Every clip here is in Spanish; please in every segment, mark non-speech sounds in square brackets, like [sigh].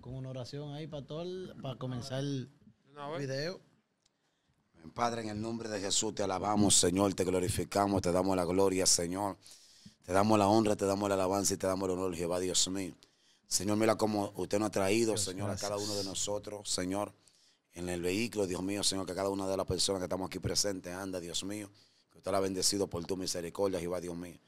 con, una oración ahí para todo, para comenzar el video. Padre, en el nombre de Jesús te alabamos, Señor, te glorificamos, te damos la gloria, Señor. Te damos la honra, te damos la alabanza y te damos el honor, Jehová, Dios mío. Señor, mira cómo usted nos ha traído, Señor, a cada uno de nosotros, Señor, en el vehículo, Dios mío, Señor, que cada una de las personas que estamos aquí presentes anda, Dios mío, que usted la ha bendecido por tu misericordia, Jehová, Dios mío.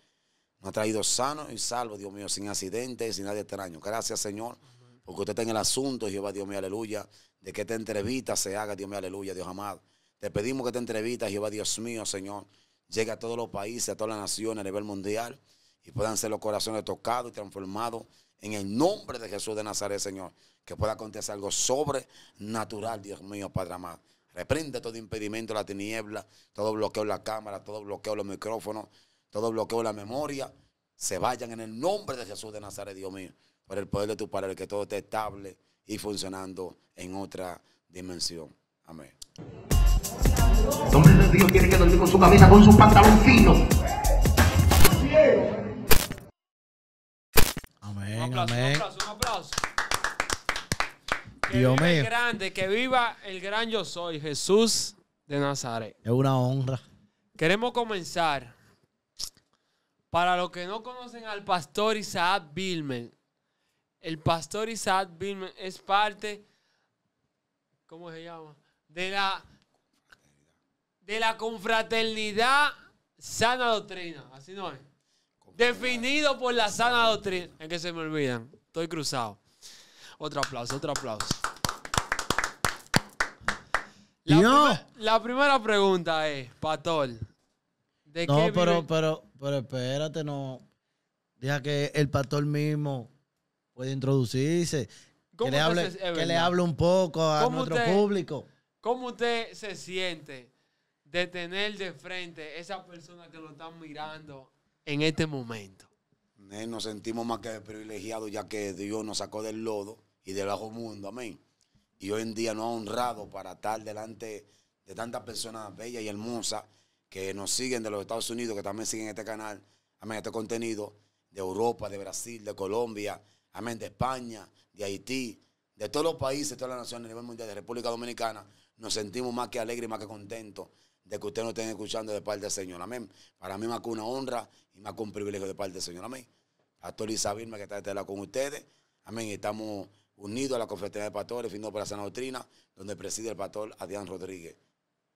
Nos ha traído sano y salvo, Dios mío, sin accidentes, y sin nadie extraño. Gracias, Señor porque usted está en el asunto, Jehová, Dios mío, aleluya, de que esta entrevista se haga, Dios mío, aleluya, Dios amado. Te pedimos que esta entrevista, Jehová, Dios mío, Señor, llegue a todos los países, a todas las naciones, a nivel mundial, y puedan ser los corazones tocados y transformados en el nombre de Jesús de Nazaret, Señor. Que pueda acontecer algo sobrenatural, Dios mío, Padre amado. Reprende todo impedimento, la tiniebla, todo bloqueo en la cámara, todo bloqueo en los micrófonos, todo bloqueo en la memoria. Se vayan en el nombre de Jesús de Nazaret, Dios mío por el poder de tu palabra, que todo esté estable y funcionando en otra dimensión. Amén. de Dios que con su camisa, con Amén, un aplauso, amén. Un aplauso, Dios mío. grande, que viva el gran yo soy, Jesús de Nazaret. Es una honra. Queremos comenzar. Para los que no conocen al pastor Isaac Bilmen, el pastor Isaac Birman es parte, ¿cómo se llama? De la, de la confraternidad sana doctrina. Así no es. Definido por la sana doctrina. Es que se me olvidan. Estoy cruzado. Otro aplauso, otro aplauso. La, primera pregunta es, Pastor. no, pero, pero, pero espérate, no. Deja que el pastor mismo puede introducirse, que le, hable, le un poco a nuestro público. ¿Cómo usted se siente de tener de frente esa persona que lo están mirando en este momento? Eh, nos sentimos más que privilegiados ya que Dios nos sacó del lodo y del bajo mundo, amén. Y hoy en día nos ha honrado para estar delante de tantas personas bellas y hermosas que nos siguen de los Estados Unidos, que también siguen este canal, amén, este contenido, de Europa, de Brasil, de Colombia, amén, de España, de Haití, de todos los países, de todas las naciones a nivel mundial, de República Dominicana, nos sentimos más que alegres y más que contentos de que ustedes nos estén escuchando de parte del Señor. Amén. Para mí me una honra y me un privilegio de parte del Señor. Amén. Pastor me que está de este con ustedes. Amén. Estamos unidos a la conferencia de pastores, fin para la sana doctrina, donde preside el pastor Adrián Rodríguez.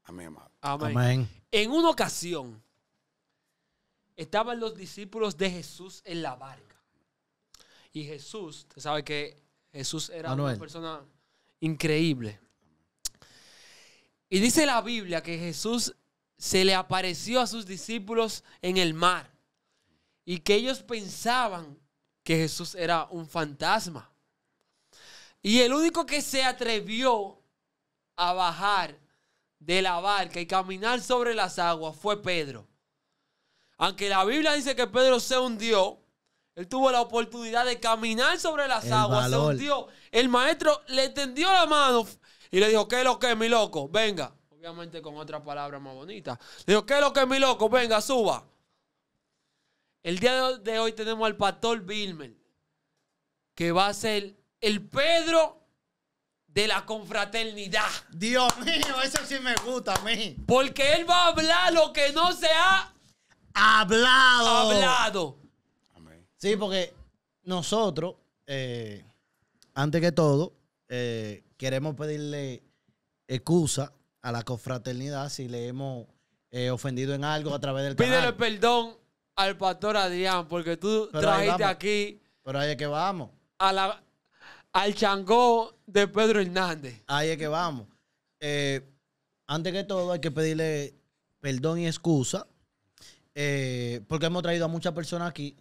Amén, amado. Amén. Amén. En una ocasión estaban los discípulos de Jesús en la barca. Y Jesús, usted sabe que Jesús era una persona increíble. Y dice la Biblia que Jesús se le apareció a sus discípulos en el mar y que ellos pensaban que Jesús era un fantasma. Y el único que se atrevió a bajar de la barca y caminar sobre las aguas fue Pedro. Aunque la Biblia dice que Pedro se hundió, él tuvo la oportunidad de caminar sobre las aguas. El maestro le tendió la mano y le dijo, ¿qué es lo que, mi loco? Venga. Obviamente con otra palabra más bonita. Le dijo, ¿qué es lo que, mi loco? Venga, suba. El día de hoy tenemos al pastor Vilmer, que va a ser el Pedro de la confraternidad. Dios mío, eso sí me gusta a mí. Porque él va a hablar lo que no se ha hablado. Hablado. Sí, porque nosotros, eh, antes que todo, eh, queremos pedirle excusa a la confraternidad si le hemos eh, ofendido en algo a través del canal. Pídele perdón al pastor Adrián porque tú trajiste aquí Pero ahí es que vamos. a la, al changó de Pedro Hernández. Ahí es que vamos. antes que todo, hay que pedirle perdón y excusa. porque hemos traído a muchas personas aquí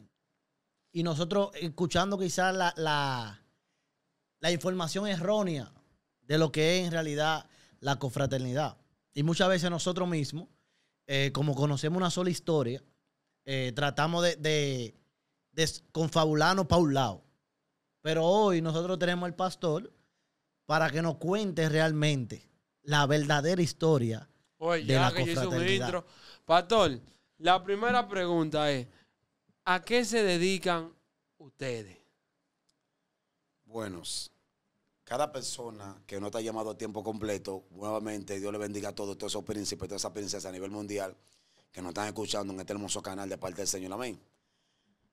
y nosotros escuchando quizás la, la, información errónea de lo que es en realidad la confraternidad. Y muchas veces nosotros mismos, eh, como conocemos una sola historia, eh, tratamos de, de, confabularnos para un lado. Pero hoy nosotros tenemos al pastor para que nos cuente realmente la verdadera historia de la Pastor, la primera pregunta es, ¿A qué se dedican ustedes? Buenos. Cada persona que no está llamado a tiempo completo, nuevamente Dios le bendiga a todos, todos esos príncipes, todas esas princesas a nivel mundial que nos están escuchando en este hermoso canal de parte del Señor. Amén.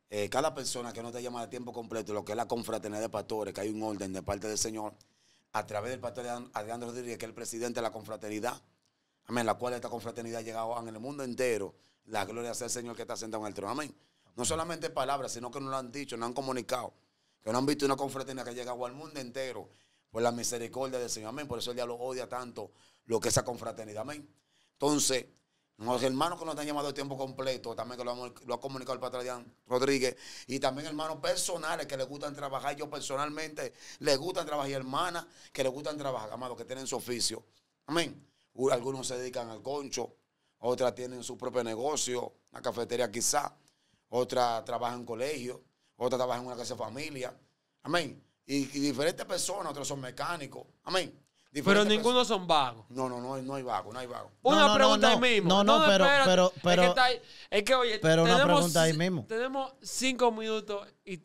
Eh, cada persona que no está llamada a tiempo completo, lo que es la confraternidad de pastores, que hay un orden de parte del Señor, a través del pastor Adrián Rodríguez, que es el presidente de la confraternidad, amén, la cual esta confraternidad ha llegado en el mundo entero, la gloria sea el Señor que está sentado en el trono, amén. No solamente palabras, sino que nos lo han dicho, nos han comunicado. Que no han visto una confraternidad que ha llegado al mundo entero por la misericordia del Señor. Amén. Por eso el diablo odia tanto lo que es esa confraternidad. Amén. Entonces, los hermanos que nos han llamado el tiempo completo, también que lo, ha comunicado el Padre Rodríguez, y también hermanos personales que les gustan trabajar. Yo personalmente les gusta trabajar, y hermanas que les gustan trabajar, amados, que tienen su oficio. Amén. Algunos se dedican al concho, otras tienen su propio negocio, una cafetería quizá otra trabaja en colegio, otra trabaja en una casa de familia. Amén. Y, diferentes personas, otros son mecánicos. Amén. Pero ninguno son vagos. No, no, no, no hay vagos, no hay vagos. una pregunta ahí mismo. No, no, pero, pero, pero, es que, ahí, es oye, pero tenemos, una pregunta ahí mismo. Tenemos cinco minutos y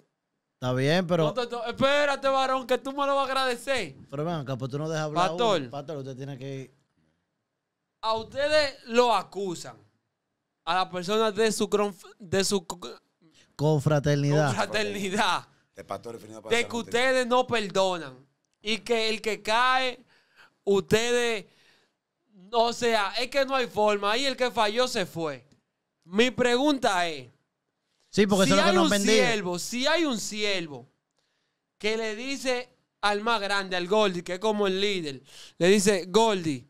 Está bien, pero. espérate, varón, que tú me lo vas a agradecer. Pero ven acá, pues tú no dejas hablar. Pastor. Pastor, usted tiene que. A ustedes lo acusan a las personas de su, de su confraternidad. de, que ustedes no perdonan. Y que el que cae, ustedes. O sea, es que no hay forma. y el que falló se fue. Mi pregunta es. si si hay un siervo que le dice al más grande, al Goldie, que es como el líder, le dice, Goldie,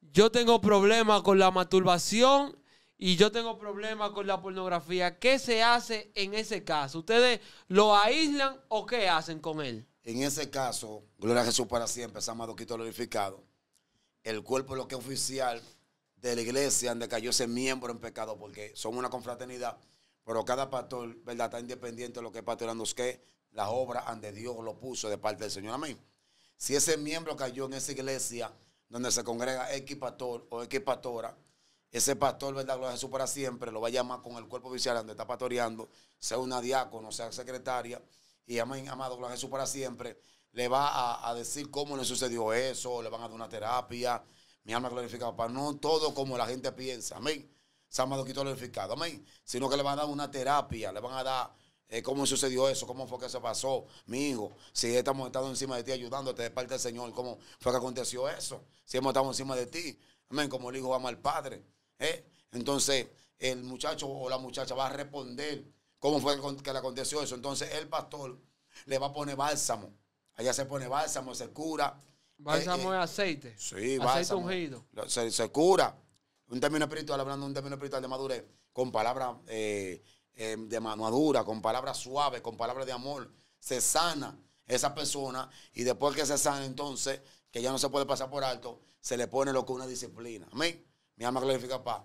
yo tengo problemas con la masturbación y yo tengo problemas con la pornografía, ¿qué se hace en ese caso? ¿Ustedes lo aíslan o qué hacen con él? En ese caso, Gloria a Jesús para siempre, San Quito glorificado, el cuerpo lo que es oficial de la iglesia donde cayó ese miembro en pecado, porque son una confraternidad, pero cada pastor, ¿verdad? Está independiente de lo que es pastorando que las obras ante Dios lo puso de parte del Señor. Amén. Si ese miembro cayó en esa iglesia donde se congrega X pastor o equipatora, pastora, ese pastor, ¿verdad? Gloria a Jesús para siempre, lo va a llamar con el cuerpo oficial donde está pastoreando, sea una diácono, sea secretaria, y amén, amado, Gloria a Jesús para siempre, le va a, decir cómo le sucedió eso, le van a dar una terapia, mi alma glorificada, para no todo como la gente piensa, amén. San Madoquito glorificado, amén. Sino que le van a dar una terapia, le van a dar eh, cómo sucedió eso, cómo fue que se pasó, mi hijo, si estamos estando encima de ti ayudándote de parte del Señor, cómo fue que aconteció eso, si hemos estado encima de ti, amén, como el hijo ama al Padre. ¿Eh? Entonces, el muchacho o la muchacha va a responder cómo fue que le aconteció eso. Entonces, el pastor le va a poner bálsamo. Allá se pone bálsamo, se cura. Bálsamo eh, eh, es aceite. Sí, aceite ungido. Se, cura. Un término espiritual, hablando de un término espiritual de madurez, con palabras eh, de madura, con palabras suaves, con palabras de amor. Se sana esa persona y después que se sana, entonces, que ya no se puede pasar por alto, se le pone lo que una disciplina. Amén mi alma glorifica paz,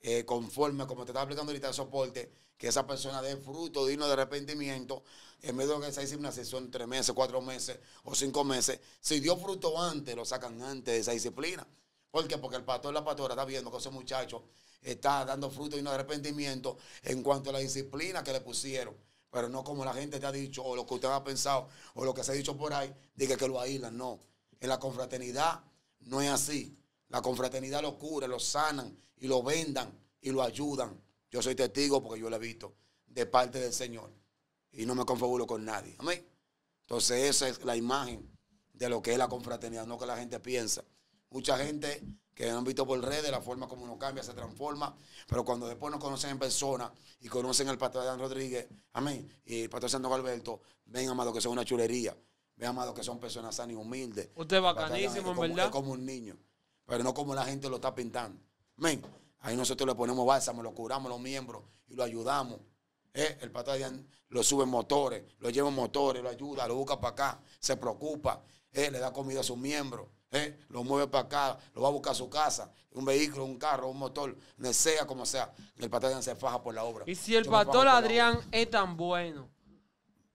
eh, conforme como te está explicando ahorita el soporte, que esa persona dé fruto digno de arrepentimiento, en medio de que se hizo una sesión tres meses, cuatro meses o cinco meses, si dio fruto antes, lo sacan antes de esa disciplina. ¿Por qué? Porque el pastor, la pastora está viendo que ese muchacho está dando fruto digno de arrepentimiento en cuanto a la disciplina que le pusieron. Pero no como la gente te ha dicho, o lo que usted ha pensado, o lo que se ha dicho por ahí, diga que lo aíslan. No. En la confraternidad no es así. La confraternidad lo cura, lo sanan y lo vendan y lo ayudan. Yo soy testigo porque yo lo he visto de parte del Señor y no me confabulo con nadie. Amén. Entonces esa es la imagen de lo que es la confraternidad, no que la gente piensa. Mucha gente que han visto por redes, la forma como uno cambia, se transforma, pero cuando después nos conocen en persona y conocen al pastor Adán Rodríguez, amén, y el pastor Santo Alberto, ven amado que son una chulería, ven amado que son personas sanas y humildes. Usted es bacanísimo, verdad. como un niño pero no como la gente lo está pintando. Ahí nosotros le ponemos bálsamo, lo curamos los miembros y lo ayudamos. Eh, el pastor lo sube en motores, lo lleva en motores, lo ayuda, lo busca para acá, se preocupa, eh, le da comida a sus miembros, eh, lo mueve para acá, lo va a buscar a su casa, un vehículo, un carro, un motor, sea como sea. El pastor Adrián se faja por la obra. Y si el pastor Adrián es tan bueno,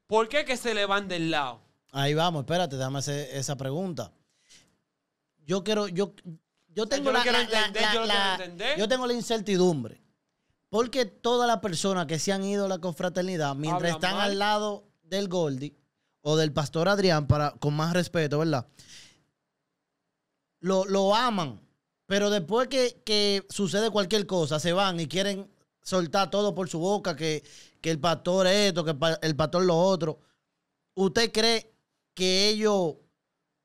¿por qué que se le van del lado? Ahí vamos, espérate, dame hacer esa pregunta yo quiero, yo, yo tengo la incertidumbre. Porque todas las personas que se han ido a la confraternidad, mientras están al lado del Goldie o del pastor Adrián, para, con más respeto, ¿verdad? Lo, aman. Pero después que, sucede cualquier cosa, se van y quieren soltar todo por su boca, que, que el pastor esto, que el pastor lo otro. ¿Usted cree que ellos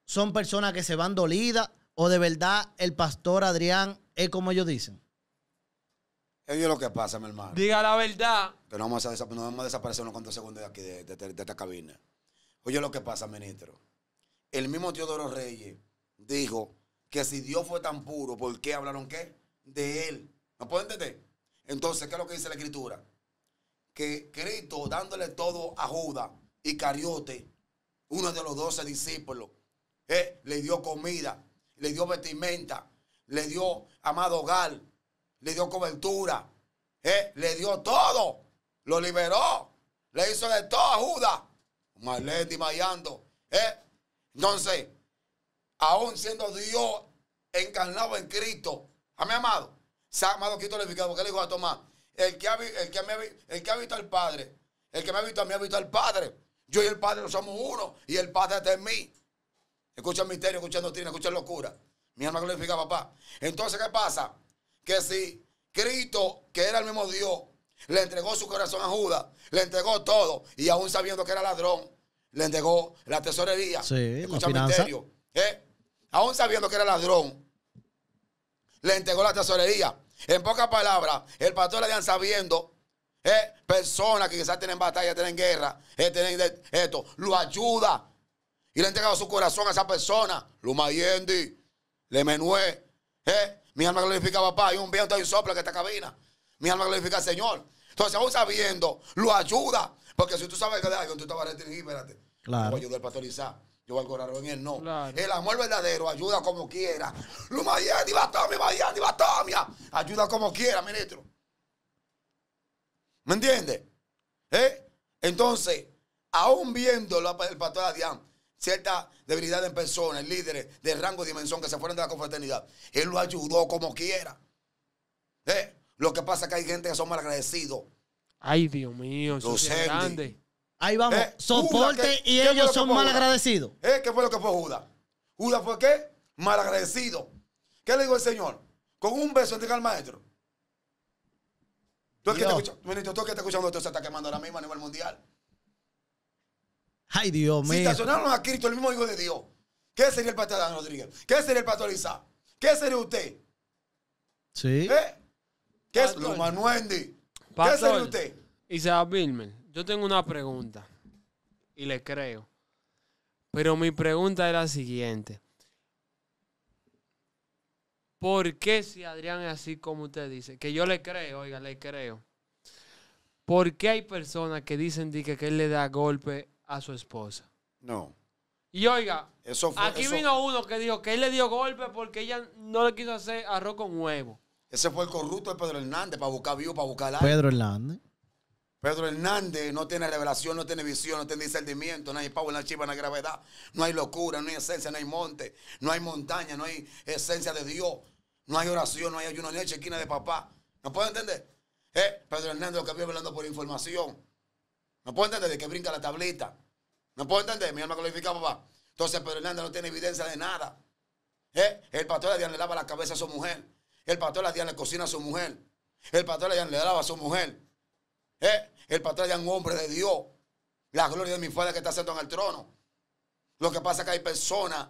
son personas que se van dolidas o de verdad el pastor Adrián es como ellos dicen? Oye lo que pasa, mi hermano. Diga la verdad. Que no vamos a, desaparecer unos cuantos segundos de aquí, de, esta cabina. Oye lo que pasa, ministro. El mismo Teodoro Reyes dijo que si Dios fue tan puro, ¿por qué hablaron qué? De él. ¿No pueden entender? Entonces, ¿qué es lo que dice la escritura? Que Cristo dándole todo a Judas y Cariote, uno de los doce discípulos, eh, le dio comida, le dio vestimenta, le dio amado hogar, le dio cobertura, eh, le dio todo, lo liberó, le hizo de todo a Judas, Marlene y Eh. Entonces, aún siendo Dios encarnado en Cristo, a mi amado, se ha amado Cristo porque le dijo a Tomás, el que, ha, el, el que ha visto al Padre, el que me ha visto a mí ha visto al Padre. Yo y el Padre somos uno, y el Padre está en mí. Escucha misterio, escucha doctrina, escucha locura. Mi alma glorifica papá. Entonces, ¿qué pasa? Que si Cristo, que era el mismo Dios, le entregó su corazón a Judas, le entregó todo, y aún sabiendo que era ladrón, le entregó la tesorería. Sí, escucha el misterio. ¿eh? Aún sabiendo que era ladrón, le entregó la tesorería. En pocas palabras, el pastor le dan sabiendo ¿eh? personas que quizás tienen batalla, tienen guerra, eh, tienen esto, lo ayuda y le ha entregado su corazón a esa persona. Luma Yendi, Le Menué, ¿eh? Mi alma glorifica a papá. Hay un viento, y un soplo que esta cabina. Mi alma glorifica al Señor. Entonces, aún sabiendo, lo ayuda. Porque si tú sabes que de algo, tú te vas a restringir, espérate. Claro. Yo voy a ayudar pastorizar. Yo voy a correr en él, no. El amor verdadero ayuda como quiera. Luma Yendi, Batomia, Yendi, Batomia. Ayuda como quiera, ministro. ¿Me entiendes? ¿Eh? Entonces, aún viendo el pastor Adián, cierta debilidad en personas, líderes de rango y dimensión que se fueron de la confraternidad. Él lo ayudó como quiera. ¿Eh? Lo que pasa es que hay gente que son mal agradecidos. Ay, Dios mío, eso es grande. Ahí vamos, ¿Eh? soporte y ellos son mal agradecidos. ¿Eh? ¿Qué fue lo que fue Judas? Judas fue qué? Mal agradecido. ¿Qué le dijo el Señor? Con un beso entrega al maestro. Tú es que te tú que está escuchando, esto se está quemando ahora mismo a nivel mundial. Ay, Dios mío. Si estacionaron a Cristo, el mismo Hijo de Dios, ¿qué sería el pastor Adán Rodríguez? ¿Qué sería el pastor Isaac? ¿Qué sería usted? Sí. ¿Eh? ¿Qué es lo Manuendi? ¿Qué sería usted? Isaac yo tengo una pregunta y le creo. Pero mi pregunta era la siguiente. ¿Por qué si Adrián es así como usted dice? Que yo le creo, oiga, le creo. ¿Por qué hay personas que dicen que, que él le da golpe a su esposa. No. Y oiga, aquí vino uno que dijo que él le dio golpe porque ella no le quiso hacer arroz con huevo. Ese fue el corrupto de Pedro Hernández para buscar vivo, para buscar la. Pedro Hernández. Pedro Hernández no tiene revelación, no tiene visión, no tiene discernimiento, no hay pavo no hay chiva, no hay gravedad, no hay locura, no hay esencia, no hay monte, no hay montaña, no hay esencia de Dios, no hay oración, no hay ayuno, ni hay chequina de papá. ¿No puedo entender? Eh, Pedro Hernández lo que había hablando por información. No puedo entender de que brinca la tablita. No puedo entender, mi alma glorifica, papá. Entonces Pedro Hernández no tiene evidencia de nada. ¿Eh? El pastor Adrián le lava la cabeza a su mujer. El pastor Adrián le cocina a su mujer. El pastor Adrián le lava a su mujer. ¿Eh? El pastor un hombre de Dios. La gloria de mi padre que está sentado en el trono. Lo que pasa es que hay personas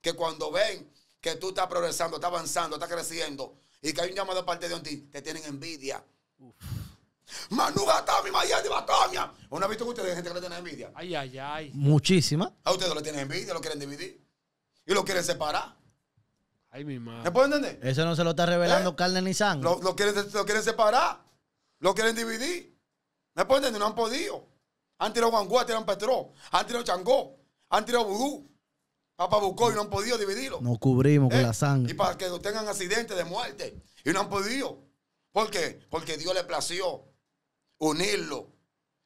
que cuando ven que tú estás progresando, estás avanzando, estás creciendo y que hay un llamado aparte parte de ti, te tienen envidia. Manu Batami, Batamia. ¿No han visto que ustedes gente que le tiene envidia? Ay, ay, ay. Muchísima. A ustedes le tienen envidia, lo quieren dividir. Y lo quieren separar. Ay, mi madre. ¿Me pueden entender? Eso no se lo está revelando ¿Eh? carne ni sangre. Lo, quieren, lo quieren separar. Lo quieren dividir. ¿Me pueden entender? No han podido. Han tirado Guangua, han tirado Petró, han tirado Changó, han tirado Vudú. Papá buscó y no han podido dividirlo. Nos cubrimos con ¿Eh? la sangre. Y para que no tengan accidentes de muerte. Y no han podido. ¿Por qué? Porque Dios le plació unirlo.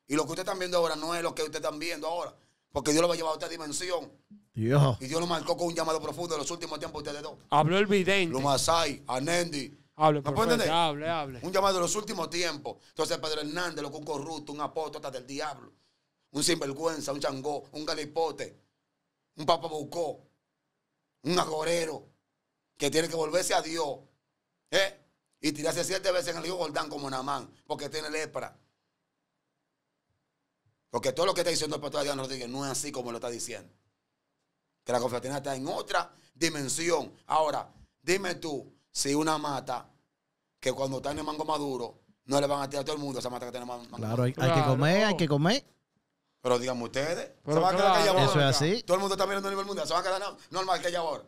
Y lo que ustedes están viendo ahora no es lo que ustedes están viendo ahora. Porque Dios lo va a llevar a otra dimensión. Dios. Y Dios lo marcó con un llamado profundo en los últimos tiempos ustedes dos. Habló el vidente. Lumasai, Anendi. Hable, hable, hable. Un llamado de los últimos tiempos. Entonces, Pedro Hernández, lo que un corrupto, un apóstata del diablo, un sinvergüenza, un changó, un galipote, un papa bucó, un agorero, que tiene que volverse a Dios. ¿eh? Y tirarse siete veces en el río Jordán como Namán, porque tiene lepra. Porque todo lo que está diciendo el pastor Adrián Rodríguez no es así como lo está diciendo. Que la confraternidad está en otra dimensión. Ahora, dime tú si una mata que cuando está en el mango maduro no le van a tirar a todo el mundo esa mata que tiene mango Claro, maduro. hay, hay que comer, hay que comer. Pero díganme ustedes, Pero se van a quedar Eso es así. Todo el mundo está mirando a nivel mundial, se van a quedar normal que hay ahora.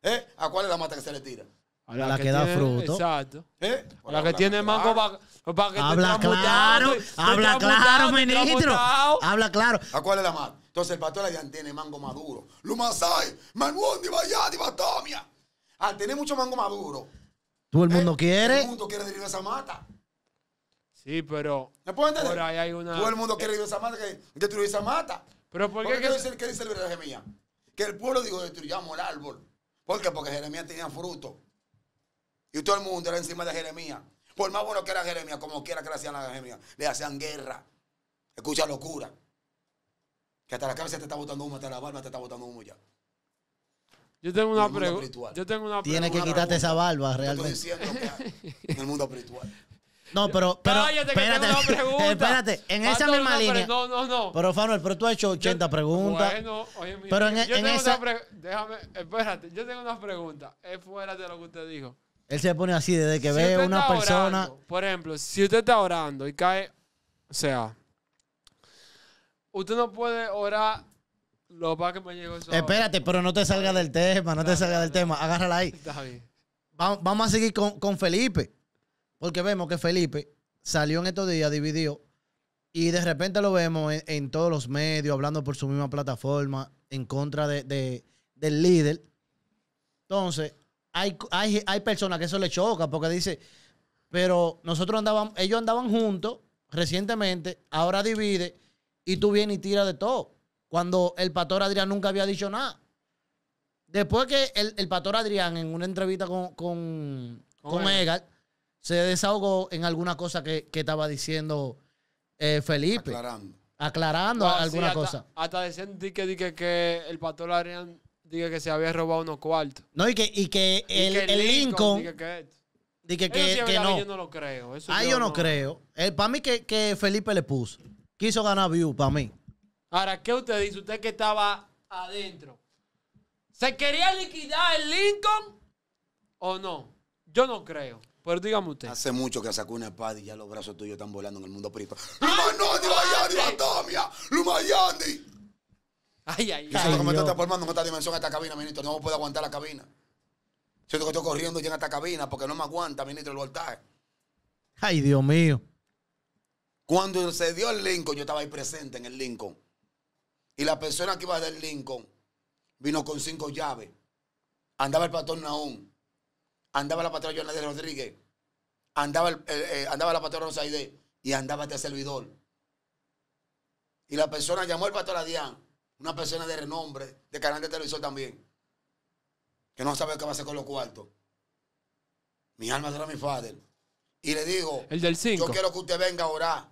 ¿Eh? ¿A cuál es la mata que se le tira? A la, que, da fruto. Exacto. A ¿Eh? la que tiene mango para pa que Habla claro, habla claro, ministro. Habla claro. ¿A cuál es la más? Entonces el pastor allá tiene mango maduro. Lumasai, Manuón, Dibayá, Dibatomia. Al ah, tener mucho mango maduro. Todo el ¿Eh? mundo quiere. Todo el mundo quiere derribar esa mata. Sí, pero. ¿Me puedo entender? hay una... Todo el mundo quiere eh, derribar esa mata, que destruir esa mata. Pero ¿por qué? qué, que... dice, el dice el Jeremías? Que el pueblo dijo, destruyamos el árbol. ¿Por qué? Porque Jeremías tenía fruto. Y todo el mundo era encima de Jeremías. Por más bueno que era Jeremías, como quiera que le hacían a Jeremías, le hacían guerra. Escucha locura. Que hasta la cabeza te está botando humo, hasta la barba te está botando humo ya. Yo tengo una pregunta. Yo tengo una Tienes que quitarte esa barba realmente. estoy diciendo que en el mundo espiritual. [laughs] No, pero, pero espérate, tengo una espérate, [laughs] en esa misma línea. No, no, no. Pero Fanuel, pero tú has hecho 80 preguntas. pero en, yo e- tengo esa... una déjame, espérate, yo tengo una pregunta. Es fuera de lo que usted dijo. Él se pone así desde que ve a una persona. por ejemplo, si usted está orando y cae, o sea, usted no puede orar. Lo que me llegó Espérate, pero no te salga del tema, no te salga del tema. Agárrala ahí. Vamos, a seguir con, Felipe. Porque vemos que Felipe salió en estos días, dividió. Y de repente lo vemos en, todos los medios, hablando por su misma plataforma, en contra del líder. Entonces, hay, hay, personas que eso le choca porque dice, pero nosotros andábamos ellos andaban juntos recientemente, ahora divide y tú vienes y tiras de todo. Cuando el pastor Adrián nunca había dicho nada. Después que el, pastor Adrián en una entrevista con, con, se desahogó en alguna cosa que, estaba diciendo eh, Felipe. Aclarando. Aclarando ah, alguna cosa. Hasta decir que, dije que el pastor Adrián dije que se había robado unos cuartos. No, y que, y que, el, Lincoln. que, que, no. Yo no lo creo. ah, yo, no, creo. Eh, para mí que, Felipe le puso. Quiso ganar view, para mí. Ahora, ¿qué usted dice? Usted que estaba adentro. ¿Se quería liquidar el Lincoln o no? Yo no creo. Pero dígame usted. Hace mucho que sacó una espada y ya los brazos tuyos están volando en el mundo perito. Ah, ¡Luma Lumayandi! Ay, ay, ay. lo que me estoy transformando en otra dimensión esta cabina, ministro. No puedo aguantar la cabina. Siento que estoy corriendo ya en esta cabina porque no me aguanta, ministro, el voltaje. Ay, Dios mío. Cuando se dio el Lincoln, yo estaba ahí presente en el Lincoln. Y la persona que iba del Lincoln vino con cinco llaves. Andaba el patrón Naón. Andaba la patrulla Jonathan Rodríguez. Andaba, el, eh, andaba la Rosaide. Y andaba este servidor. Y la persona llamó al pastor Adián una persona de renombre, de canal de televisor también, que no sabe qué va a hacer con los cuartos. Mi alma será mi padre. Y le digo, yo quiero que usted venga a orar.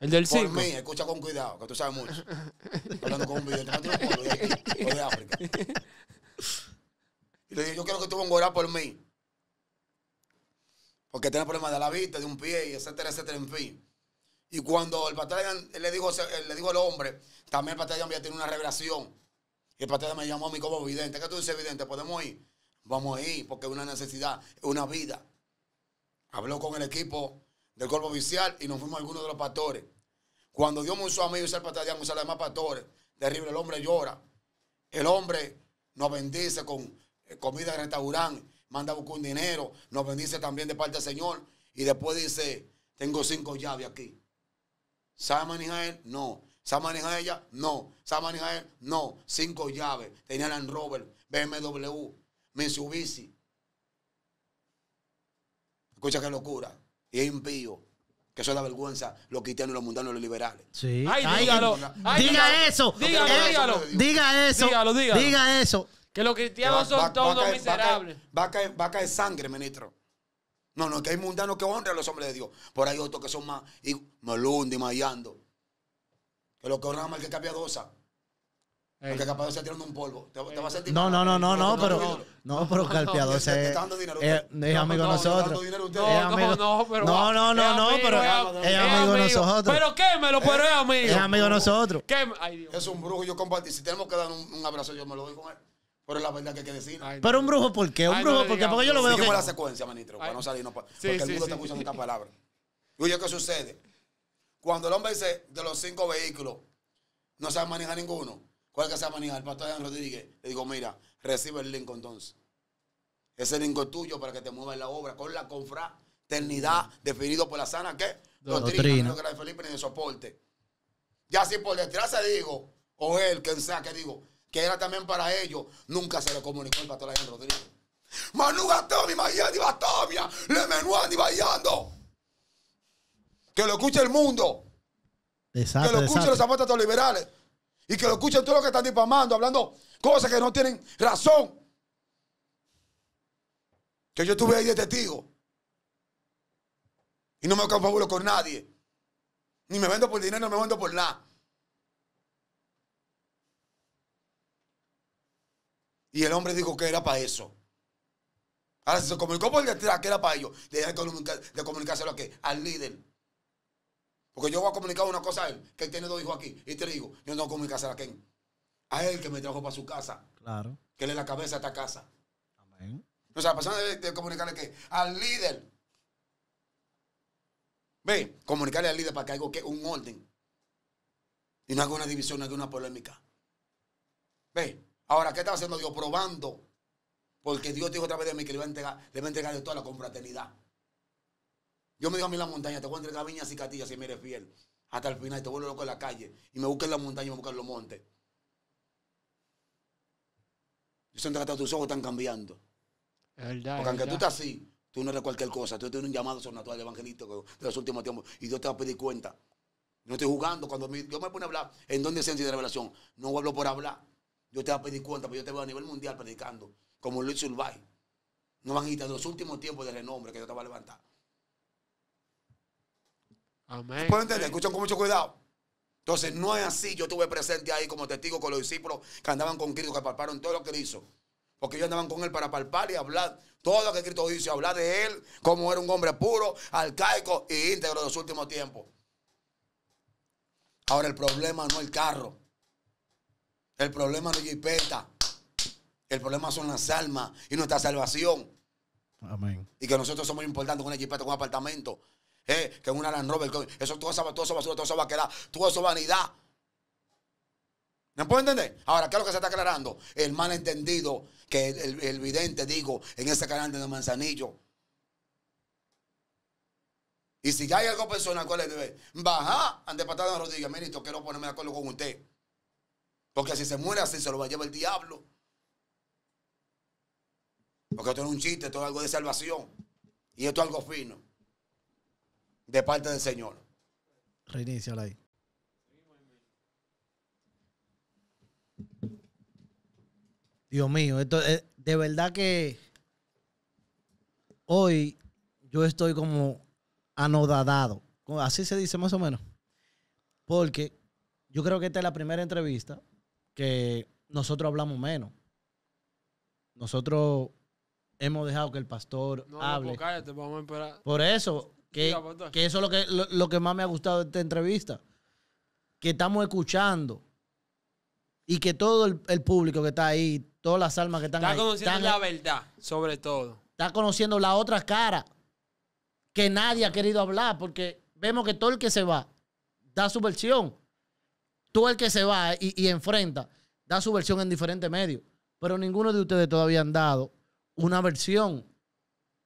El del 5. Por mí, escucha con cuidado, que tú sabes mucho. [laughs] Hablando con un video, de África. Y le digo, yo quiero que tú vengas a orar por mí. Porque tiene problemas de la vista, de un pie, etcétera, etcétera, en fin. Y cuando el Patagán le dijo, le al hombre, también el ya tiene una revelación. Y el Patagán me llamó a mí como vidente. ¿Qué tú dices, evidente ¿Podemos ir? Vamos a ir porque es una necesidad, es una vida. Habló con el equipo del cuerpo oficial y nos fuimos algunos de los pastores. Cuando Dios me usó a mí, usó al me usó a los demás pastores. Terrible, el hombre llora. El hombre nos bendice con eh, comida de restaurante, manda a buscar un dinero, nos bendice también de parte del Señor. Y después dice, tengo cinco llaves aquí. ¿Sabe manejar él? No. ¿Sabe manejar ella? No. ¿Sabe manejar él? No. Cinco llaves. Tenía Land Rover, BMW, Mitsubishi. Escucha qué locura. Y es impío. Que eso es la vergüenza, los cristianos, los mundanos y los liberales. Sí. Ay, dígalo. Ay, diga, diga eso. Dígalo, eso, Diga eso. Dígalo, dígalo. Diga eso. Que los cristianos son todos miserables. va a caer sangre, ministro. No, no, que hay mundanos que honran a los hombres de Dios. Por ahí otros que son más y melundi, mayando. Que lo que honran más que capiadosa. Porque capiadosa tirando un polvo. No, no, no, no, no, pero. No, pero capiadosa. Es amigo nosotros. No, No, no, no, pero. Es amigo de nosotros. Pero quémelo, pero es amigo. Es amigo nosotros. Es un brujo, yo compartí. Si tenemos que dar un abrazo, yo me lo doy con él. Pero es la verdad que hay que decir. Pero un brujo, ¿por qué? Un brujo, ¿por qué? Porque yo lo veo. Sigue que... la secuencia, ministro, para salir no Porque el brujo te está en sí. esta palabra. Oye, ¿qué sucede? Cuando el hombre dice de los cinco vehículos, no sabe manejar ninguno. ¿Cuál es que sabe manejar? El pastor Jan Rodríguez. Le digo, mira, recibe el link entonces. Ese link es tuyo para que te mueva en la obra con la confraternidad definido por la sana, ¿qué? Doctrina. No que de Felipe ni de soporte. Ya si por detrás se digo, o él, quien sea que digo, que era también para ellos, nunca se lo comunicó el pastor rodrigo Rodríguez. Manu Gatomi, Batomia, Le y Bayando. Que lo escuche el mundo. que lo escuchen los zapatos liberales. Y que lo escuchen todos los que están difamando, hablando cosas que no tienen razón. Que yo estuve ahí de testigo. Y no me confabulo con nadie. Ni me vendo por dinero, ni me vendo por nada. Y el hombre dijo que era para eso. Ahora, si se comunicó por detrás que era para ellos, deja de, comunicárselo a qué? Al líder. Porque yo voy a comunicar una cosa a él, que él tiene dos hijos aquí, y te digo, yo no voy a comunicárselo a quién. A él que me trajo para su casa. Claro. Que le la cabeza a esta casa. Amén. O sea, la persona debe comunicarle comunicarle que al líder. Ve, comunicarle al líder para que algo que un orden. Y no haga una división, no haga una polémica. Ve, Ahora, ¿qué estaba haciendo Dios? Probando. Porque Dios dijo otra vez de mí que le va a entregar, a de toda la confraternidad. Yo me digo a mí la montaña, te voy a entregar viñas y catillas si me eres fiel. Hasta el final, te vuelvo loco en la calle. Y me busques en la montaña y me busca los montes. Yo siento que hasta tus ojos están cambiando. Porque aunque tú estás así, tú no eres cualquier cosa. Tú tienes un llamado sobrenatural evangelista de los últimos tiempos. Y Dios te va a pedir cuenta. No estoy jugando. Cuando Dios me pone a hablar en donde esencia de revelación, no hablo por hablar. Yo te voy a pedir cuenta, pero pues yo te veo a nivel mundial predicando, como Luis Urbay. No van a de los últimos tiempos de renombre que yo te voy a levantar. Amén. Pueden entender, escuchan con mucho cuidado. Entonces, no es así. Yo estuve presente ahí como testigo con los discípulos que andaban con Cristo, que palparon todo lo que hizo. Porque ellos andaban con él para palpar y hablar todo lo que Cristo hizo, hablar de él, como era un hombre puro, arcaico e íntegro de los últimos tiempos. Ahora, el problema no es el carro. El problema no es Jipeta. El problema son las almas y nuestra salvación. Amén. Y que nosotros somos importantes con una Jipeta, con un apartamento. Eh, que una Land Rover. eso, todo eso, todo eso todo eso va a quedar. Todo eso vanidad. ¿Me puedo entender? Ahora, ¿qué es lo que se está aclarando? El malentendido que el, vidente, digo, en ese canal de Manzanillo. Y si ya hay algo personal, ¿cuál es? Baja ante patada de rodillas. Ministro, quiero ponerme de acuerdo con usted. Porque si se muere así, se lo va a llevar el diablo. Porque esto es un chiste, esto es algo de salvación. Y esto es algo fino. De parte del Señor. Reinicia ahí. Dios mío, esto es, de verdad que hoy yo estoy como anodadado. Así se dice más o menos. Porque yo creo que esta es la primera entrevista que nosotros hablamos menos. Nosotros hemos dejado que el pastor hable. Por eso, que, que eso es lo que, lo, que más me ha gustado de esta entrevista. Que estamos escuchando y que todo el, público que está ahí, todas las almas que están ahí. Está conociendo la verdad, sobre todo. Está conociendo la otra cara que nadie ha querido hablar porque vemos que todo el que se va da su versión. Tú el que se va y, enfrenta, da su versión en diferentes medios. Pero ninguno de ustedes todavía han dado una versión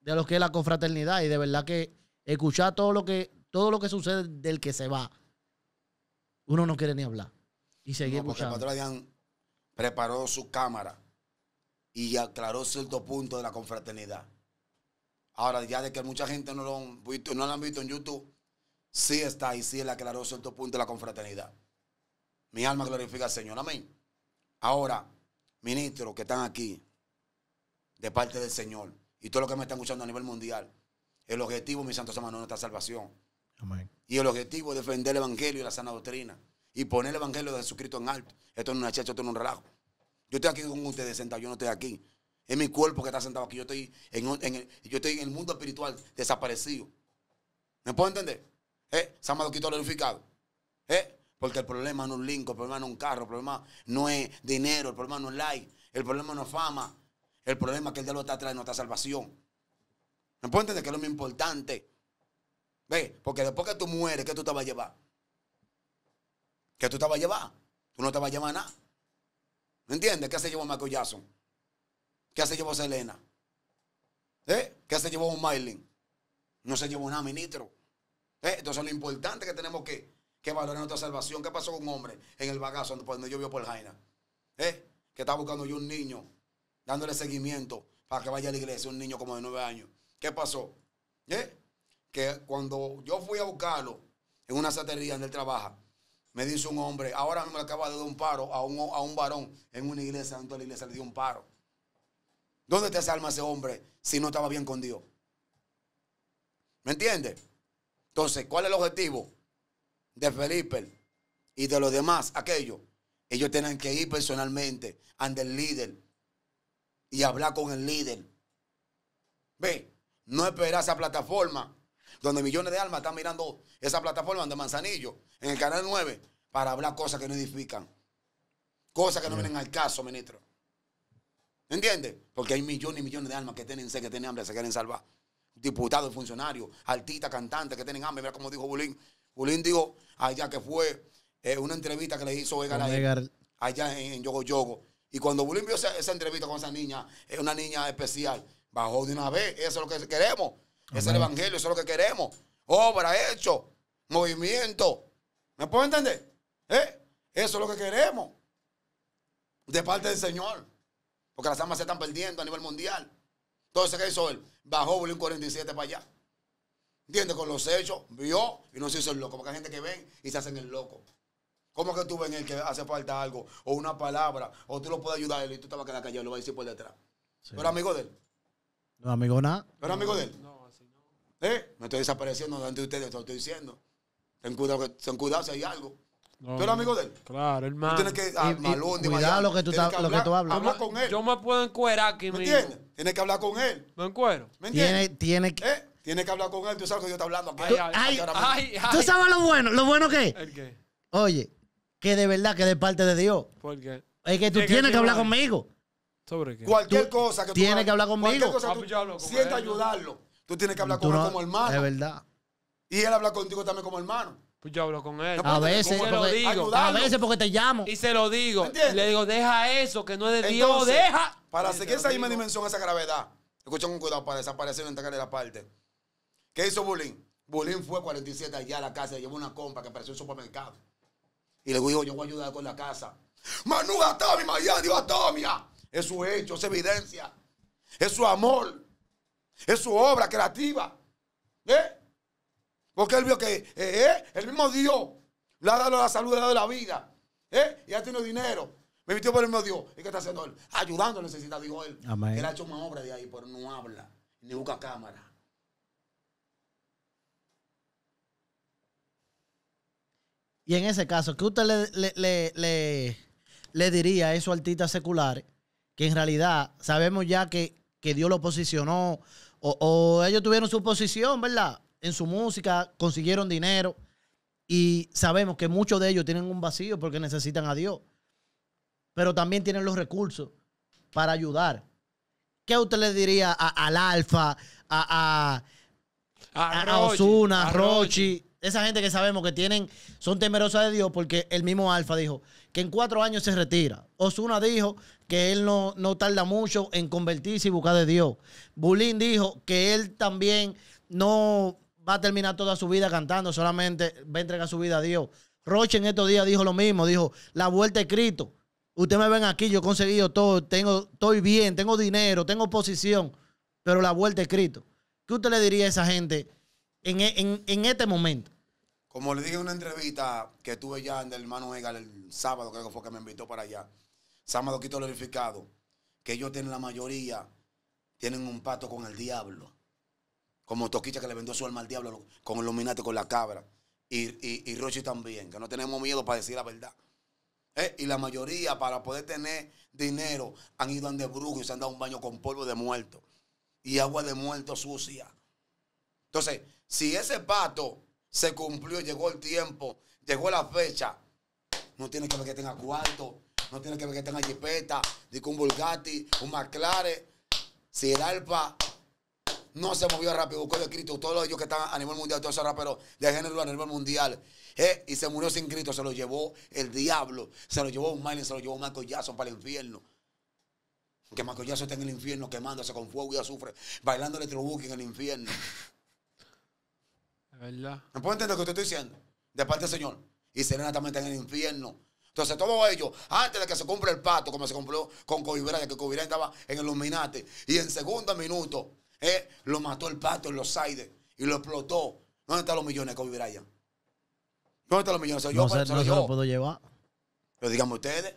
de lo que es la confraternidad. Y de verdad que escuchar todo lo que, todo lo que sucede del que se va, uno no quiere ni hablar. Y seguir Porque el patrón preparó su cámara y aclaró cierto punto de la confraternidad. Ahora, ya de que mucha gente no lo han visto, no lo han visto en YouTube, sí está y sí le aclaró cierto punto de la confraternidad. Mi alma glorifica al Señor. Amén. Ahora, ministros que están aquí, de parte del Señor, y todos los que me están escuchando a nivel mundial, el objetivo, mis santos hermanos, es nuestra salvación. Amén. Y el objetivo es defender el Evangelio y la sana doctrina. Y poner el Evangelio de Jesucristo en alto. Esto no es una chacha, esto no es un relajo. Yo estoy aquí con ustedes sentados, yo no estoy aquí. Es mi cuerpo que está sentado aquí. Yo estoy en, el, mundo espiritual desaparecido. ¿Me puedo entender? ¿Eh? ¡Santo quito glorificado. ¿Eh? Porque el problema no es un link, el problema no es un carro, el problema no es dinero, el problema no es like, el problema no es fama. El problema es que el diablo está atrás de nuestra salvación. ¿No puedo entender que es lo más importante? ¿Ve? Porque después que tú mueres, ¿qué tú te vas a llevar? ¿Qué tú te vas a llevar? Tú no te vas a llevar nada. ¿Me entiendes? ¿Qué se llevó Michael Jackson? ¿Qué se llevó Selena? ¿Eh? ¿Qué se llevó mailing? No se llevó nada, ministro. ¿Eh? Entonces lo importante que tenemos que que en nuestra salvación. ¿Qué pasó con un hombre en el bagazo donde llovió por Jaina? ¿Eh? Que estaba buscando yo un niño, dándole seguimiento para que vaya a la iglesia, un niño como de nueve años. ¿Qué pasó? ¿Eh? Que cuando yo fui a buscarlo en una satería donde él trabaja, me dice un hombre, ahora me acaba de dar un paro a un, a un varón en una iglesia, dentro de la iglesia le dio un paro. ¿Dónde te esa alma ese hombre si no estaba bien con Dios? ¿Me entiendes? Entonces, ¿cuál es el objetivo? de Felipe y de los demás, aquellos, ellos tienen que ir personalmente ante el líder y hablar con el líder. Ve, no esperar esa plataforma donde millones de almas están mirando esa plataforma de Manzanillo, en el canal 9, para hablar cosas que no edifican, cosas que no vienen al caso, ministro. ¿Entiendes? Porque hay millones y millones de almas que tienen sed, que tienen hambre, se quieren salvar. Diputados, funcionarios, artistas, cantantes que tienen hambre. Mira como dijo Bulín, Bulín dijo allá que fue eh, una entrevista que le hizo Edgar, allá, en, Yogo Yogo. Y cuando Bulín vio esa, entrevista con esa niña, una niña especial, bajó de una vez. Eso es lo que queremos. Ese es el evangelio, eso es lo que queremos. Obra, hecho, movimiento. ¿Me puedo entender? ¿Eh? Eso es lo que queremos. De parte del Señor. Porque las almas se están perdiendo a nivel mundial. Entonces, ¿qué hizo él? Bajó Bulín 47 para allá. ¿Entiendes? Con los hechos, vio y no se hizo el loco. Porque hay gente que ven y se hacen el loco. ¿Cómo que tú ven el que hace falta algo o una palabra o tú lo puedes ayudar a él y tú te vas a quedar callado lo vas a decir por detrás? pero amigo de él? ¿No amigo nada? pero amigo de él? No, así no. ¿Eh? Me estoy desapareciendo delante de ustedes, te lo estoy diciendo. Ten cuidado, ten cuidado si hay algo. pero eres amigo de él? Claro, hermano. Ah, tú tienes que lo que tú, lo que tú hablas. Habla con él. Yo me puedo encuerar aquí ¿Me ¿Me entiendes? Tienes que hablar con él. ¿Me encuero? ¿Me entiendes? Tiene, que... ¿Eh? Tienes que hablar con él. Tú sabes que yo está hablando Ay, ay, ay, ¿Tú sabes lo bueno? ¿Lo bueno qué? ¿El qué? Oye, que de verdad que de parte de Dios. ¿Por qué? Es que tú tienes que, hablar conmigo. ¿Sobre qué? Cualquier cosa que tú tienes que hablar conmigo. Cualquier cosa ah, tú pues ayudarlo. Tú tienes que hablar con él como hermano. De verdad. Y él habla contigo también como hermano. Pues yo hablo con él. a veces, digo. a veces porque te llamo. Y se lo digo. Le digo, deja eso, que no es de Dios, deja. Para seguir esa misma dimensión, esa gravedad, escucha con cuidado para desaparecer y de la parte. ¿Qué hizo Bulín? Bulín fue 47 allá a la casa, llevó una compra que en el supermercado. Y le dijo, yo voy a ayudar con la casa. Manu maya, Mayadi Atomia. Es su hecho, es evidencia. Es su amor. Es su obra creativa. ¿Eh? Porque él vio que eh, eh el mismo Dios le ha dado la salud, le ha dado la vida. ¿Eh? Y ha tenido dinero. Me vistió por el mismo Dios. ¿Y qué está haciendo él? Ayudando necesita, dijo él. Él ha hecho una obra de ahí, pero no habla, ni busca cámara. Y en ese caso, ¿qué usted le, le, diría a esos artistas seculares que en realidad sabemos ya que, Dios lo posicionó o, ellos tuvieron su posición, ¿verdad? En su música, consiguieron dinero y sabemos que muchos de ellos tienen un vacío porque necesitan a Dios, pero también tienen los recursos para ayudar. ¿Qué usted le diría al Alfa, a, a, Osuna, a Rochi, esa gente que sabemos que tienen, son temerosas de Dios, porque el mismo Alfa dijo que en cuatro años se retira. Osuna dijo que él no, no tarda mucho en convertirse y buscar de Dios. Bulín dijo que él también no va a terminar toda su vida cantando, solamente va a entregar su vida a Dios. Roche en estos días dijo lo mismo, dijo, la vuelta es Cristo. Ustedes me ven aquí, yo he conseguido todo, tengo, estoy bien, tengo dinero, tengo posición, pero la vuelta es Cristo. ¿Qué usted le diría a esa gente e, en, este momento. Como le dije en una entrevista que tuve ya del hermano Egal el sábado, creo que fue que me invitó para allá, sábado quito glorificado, que ellos tienen la mayoría, tienen un pacto con el diablo. Como Toquicha que le vendió su alma al diablo con el Illuminati, con la cabra. Y, y, Rochi también, que no tenemos miedo para decir la verdad. Eh, y la mayoría, para poder tener dinero, han ido a donde brujos y se han dado un baño con polvo de muerto. Y agua de muerto sucia. Entonces, si ese pato se cumplió, llegó el tiempo, llegó la fecha, no tiene que ver que tenga cuarto, no tiene que ver que tenga jipeta, de un vulgati un McLaren. Si el Alpa no se movió rápido, buscó de Cristo, todos ellos que están a nivel mundial, todos esos raperos de género a nivel mundial, eh, y se murió sin Cristo, se lo llevó el diablo, se lo llevó un Miley, se lo llevó un Jackson para el infierno. Que marco Jackson está en el infierno quemándose con fuego y azufre, bailando electrobuque en el infierno. ¿No puedo entender lo que te estoy diciendo? De parte del Señor. Y Serena también está en el infierno. Entonces, todo ello antes de que se cumpla el pacto, como se cumplió con Coibera, que Coibera estaba en el luminate y en segundo minuto, eh, lo mató el pacto en los aires y lo explotó. ¿Dónde están los millones de Kobe ¿Dónde están los millones? Yo, no sé, pues, no se lo puedo llevar. Pero díganme ustedes,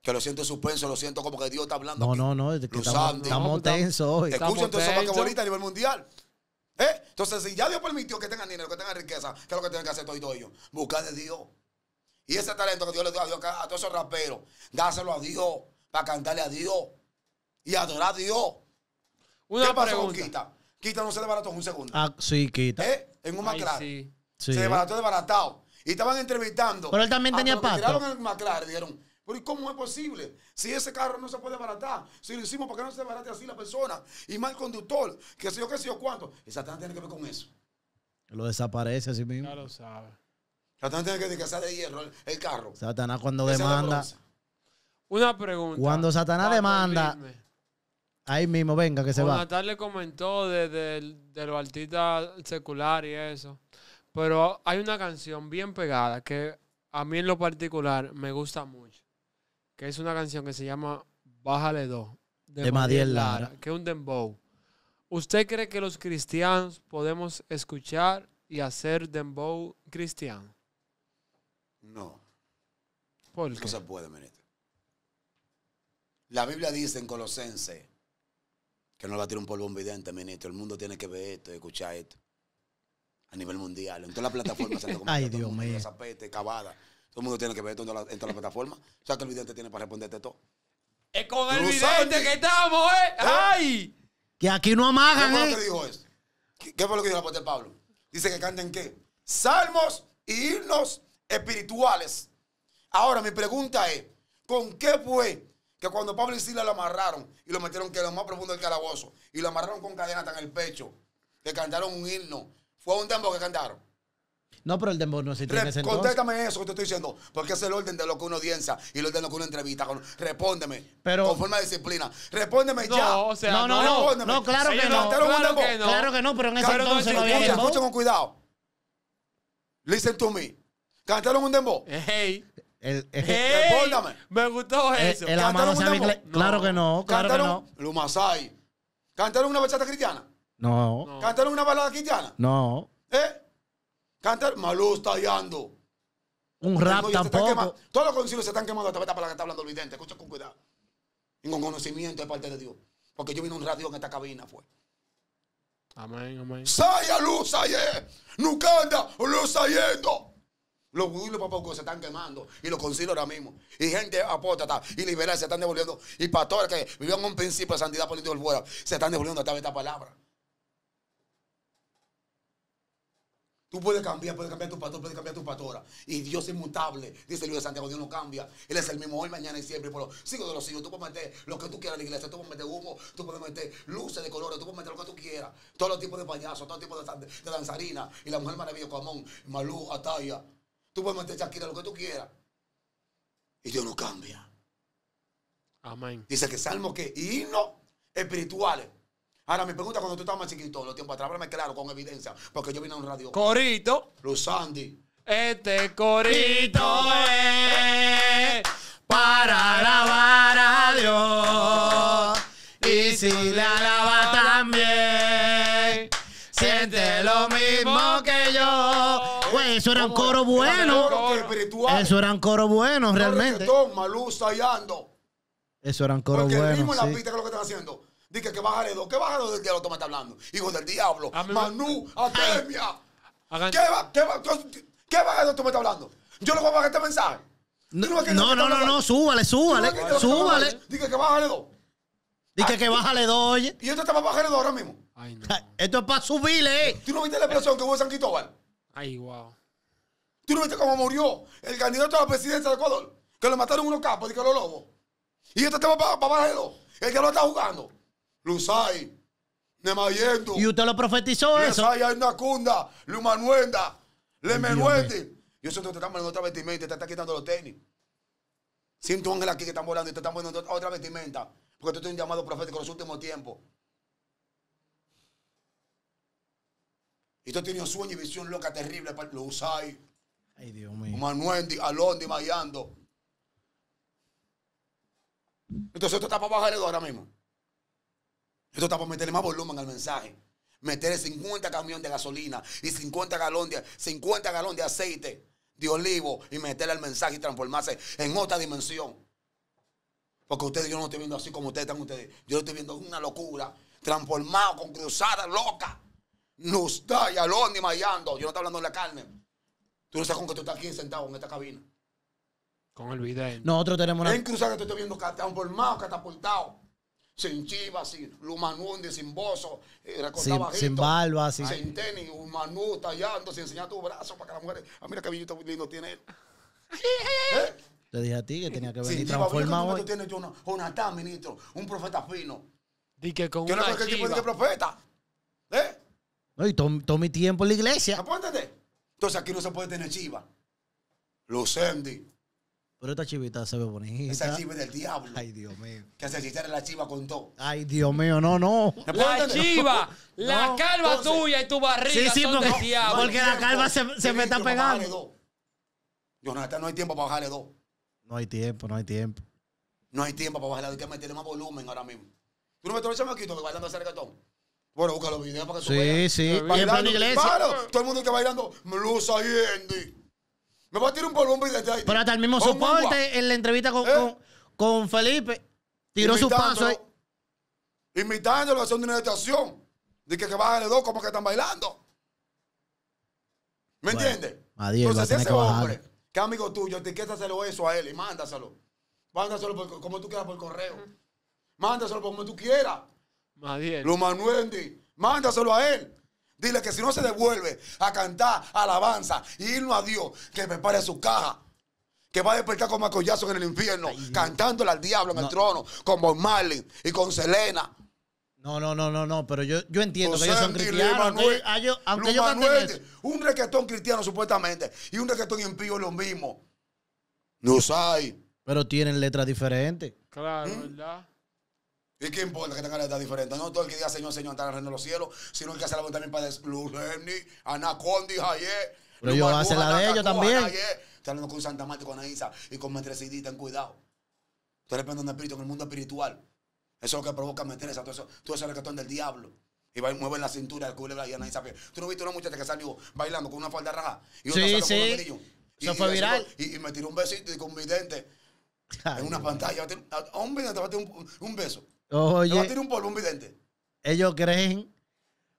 que lo siento suspenso, lo siento como que Dios está hablando. No, no, no, que estamos, estamos tensos hoy. Escuchen entonces que bonita a nivel mundial. ¿Eh? Entonces, si ya Dios permitió que tengan dinero, que tengan riqueza, ¿qué es lo que tienen que hacer todos y ellos? Buscar de Dios. Y ese talento que Dios le dio a Dios, a todos esos raperos, dáselo a Dios para cantarle a Dios y adorar a Dios. Una ¿Qué pasó con Quita? Quita no se desbarató en un segundo. Ah, sí, Quita. ¿Eh? En un maclar Sí. Sí. Se desbarató, desbaratado. Y estaban entrevistando. Pero él también tenía pato. Tiraron el maclar y dijeron, cómo es posible? Si ese carro no se puede baratar, si lo hicimos ¿por qué no se barate así la persona, y mal conductor, que sé yo, qué sé yo, cuánto. Y Satanás tiene que ver con eso. Lo desaparece así mismo. Ya lo sabe. Satanás tiene que sea de hierro el, carro. Satanás cuando demanda. Una pregunta. Cuando Satanás demanda. Ahí mismo, venga, que se va. Satanás le comentó de, de los artistas seculares y eso. Pero hay una canción bien pegada que a mí en lo particular me gusta mucho que es una canción que se llama Bájale 2 de, Madiel Lara, que es un dembow. ¿Usted cree que los cristianos podemos escuchar y hacer dembow cristiano? No. ¿Por qué? No se puede, ministro. La Biblia dice en Colosense que no la a un polvo invidente, ministro. El mundo tiene que ver esto y escuchar esto a nivel mundial. En todas las plataformas. [laughs] Ay, Dios mío. cavada. Todo el mundo tiene que ver todo en todas las plataformas. O sea que el vidente tiene para responderte todo. Es con el vidente este que estamos, ¿eh? ¿eh? ¡Ay! Que aquí no amagan, ¿Qué fue lo ¿eh? que dijo eso? ¿Qué fue lo que dijo el apóstol Pablo? Dice que canten qué? Salmos y himnos espirituales. Ahora, mi pregunta es: ¿con qué fue que cuando Pablo y Sila lo amarraron y lo metieron que lo más profundo del calabozo y lo amarraron con cadena en el pecho, que cantaron un himno? ¿Fue un tempo que cantaron? No, pero el dembow no existe en ese Contéstame eso que te estoy diciendo, porque es el orden de lo que uno audiencia y el orden de lo que uno entrevista. respóndeme. Pero, con forma de disciplina. Respóndeme no, ya. O sea, no, no, no, no, no. claro que no. Claro que no. Claro que no, pero en ese entonces no había dembow. Escuchen con cuidado. Listen to me. ¿Cantaron un dembow? Hey. El, el, hey. Respóndame. Me gustó eso. El, ¿Cantaron un dembow? Claro que no, claro que no. Lumasai. ¿Cantaron una bachata cristiana? No. ¿Cantaron una balada cristiana? No. ¿Eh? Canta, malo está hallando. Un rap tampoco. Todos los concilios se están quemando hasta para la que está hablando el vidente. Escucha con cuidado. Y con conocimiento de parte de Dios. Porque yo vine un radio en esta cabina, fue. Amén, amén. Saya luz, ayer. Nunca anda luz ayer. Los judíos se están quemando y los concilios ahora mismo. Y gente apóstata y liberal se están devolviendo. Y pastores que vivían un principio de santidad política del fuera se están devolviendo hasta esta palabra. Tú puedes cambiar, puedes cambiar tu pastor, puedes cambiar tu pastora. Y Dios es inmutable. Dice el libro de Santiago, Dios no cambia. Él es el mismo hoy, mañana y siempre. Por los hijos de los hijos. Tú puedes meter lo que tú quieras en la iglesia. Tú puedes meter humo, tú puedes meter luces de colores, tú puedes meter lo que tú quieras. Todos los tipos de payasos, todos los tipos de, de danzarinas. Y la mujer maravilla, Amón, Malú, Ataya. Tú puedes meter Shakira, lo que tú quieras. Y Dios no cambia. Amén. Dice que Salmo, que himnos espirituales Ahora, mi pregunta cuando tú estabas más chiquito, los tiempos atrás, me claro, con evidencia, porque yo vine a un radio. Corito. Luzandi. Este corito es para alabar a Dios. Y si le alaba también, siente lo mismo que yo. Güey, pues eso era un coro bueno. Eso era un coro bueno, realmente. Toma, Eso eran un bueno Porque lo haciendo. Dice que bájale dos. ¿Qué bájale dos del diablo que me está hablando? Hijo del diablo. Manu, Atenea. ¿Qué, va, qué, va, ¿Qué bájale dos tú me estás hablando? Yo le voy a bajar este mensaje. No, no, no, no, súbale, súbale, Dice que bájale dos. Dice que ah, bájale dos, oye. Y esto está para a dos ahora mismo. Esto es para subirle, eh. ¿Tú no viste la expresión que hubo en San Cristóbal? Ay, wow. ¿Tú no viste cómo murió el candidato a la presidencia de Ecuador? Que lo mataron unos capos, que los lobos. Y esto está para bajarle dos. El que lo está jugando. Lusay, Nemayendo Y usted lo profetizó eso. Lusay, Ayndacunda, Lumanuenda, Lemenuendi. Yo siento que te están poniendo otra vestimenta y te están quitando los tenis. Siento ángeles aquí que están volando y te están poniendo otra vestimenta. Porque tú tienes un llamado profético en los últimos tiempos. Y tú tienes sueño y visión loca terrible para lo Ay, Dios mío. Manuendi, Alondi, Mayando. Entonces esto está para bajar ahora mismo. Esto está para meterle más volumen al mensaje. Meterle 50 camiones de gasolina y 50 galones de, 50 galón de aceite de olivo y meterle al mensaje y transformarse en otra dimensión. Porque ustedes, yo no estoy viendo así como ustedes están ustedes. Yo lo estoy viendo una locura. Transformado con cruzada loca. No está y Ni y mayando. Yo no estoy hablando de la carne. Tú no sabes con que tú estás aquí sentado en esta cabina. Con el video. Nosotros tenemos una. En cruzada que estoy viendo transformado, catapultado sin chivas, sin Lumanundi, sin bozo, eh, sin, bajito, sin barba, sin, sin tenis, Humanú tallando, sin enseñar tu brazo para que las mujeres. Ah, mira qué billito lindo tiene él. [laughs] ¿Eh? Te dije a ti que tenía que venir transformado. Tú tienes Jonatán, ministro, un profeta fino. Di con yo no qué tipo de profeta. ¿Eh? No, y mi tiempo en la iglesia. Apóntate. Entonces aquí no se puede tener chiva. Lucendi, pero esta chivita se ve bonita. Esa chiva es del diablo. Ay, Dios mío. Que se hiciera la chiva con todo. Ay, Dios mío, no, no. La chiva, la calva tuya y tu barriga sí, sí, son porque, del diablo. Porque la calva se, se me está pegando. Jonathan, no hay tiempo para bajarle dos. No hay tiempo, no hay tiempo. No hay tiempo para bajarle dos. Hay que meterle más volumen ahora mismo. ¿Tú no me traes que bailando ese reggaetón? Bueno, busca los videos para que tú sí, Sí, sí. Bailando, en iglesia. todo el mundo está bailando. Melusa y Andy. Me va a tirar un y de allá. Pero hasta el mismo soporte en la entrevista con, ¿Eh? Felipe tiró su paso imitándolo Invitándolo a hacer una estación. Dice que, que bájale dos, como que están bailando. ¿Me entiendes? Adiós, Entonces, ese hombre, bajar. que amigo tuyo, etiquétaselo eso a él y mándaselo. Mándaselo como tú quieras por correo. Mándaselo como tú quieras. Adiós. Lo Manuel, mándaselo a él. Dile que si no se devuelve a cantar alabanza y irnos a Dios, que me pare su caja. Que va a despertar con Macollazo en el infierno, cantándole al diablo en el trono, como Bob Marley y con Selena. No, no, no, no, no, pero yo, entiendo que ellos son cristianos. yo, un requetón cristiano supuestamente y un requetón impío es lo mismo. No hay. Pero tienen letras diferentes. Claro, ¿Mm? ¿verdad? ¿Y qué importa que tenga la edad diferente? No todo el que diga Señor, Señor, está en el los cielos, sino el que hace la vuelta también para Luzemni, Anacondi, Ayer. Pero a hacer la de ellos también. Está hablando con Santa Marta, con Anaísa y con Metrecidita en cuidado. Estoy de un espíritu en el mundo espiritual. Eso es lo que provoca meterse. Tú eso, todo eso el del diablo. Y va y mueve la cintura, del culebra y Anaísa. ¿Tú no viste una muchacha que salió bailando con una falda raja? Y otra sí, sí. Eso fue viral. Y, me tiró un besito y con mi dente. en una pantalla. Hombre, te va a tirar un beso no tiene un polvo, un vidente. Ellos creen.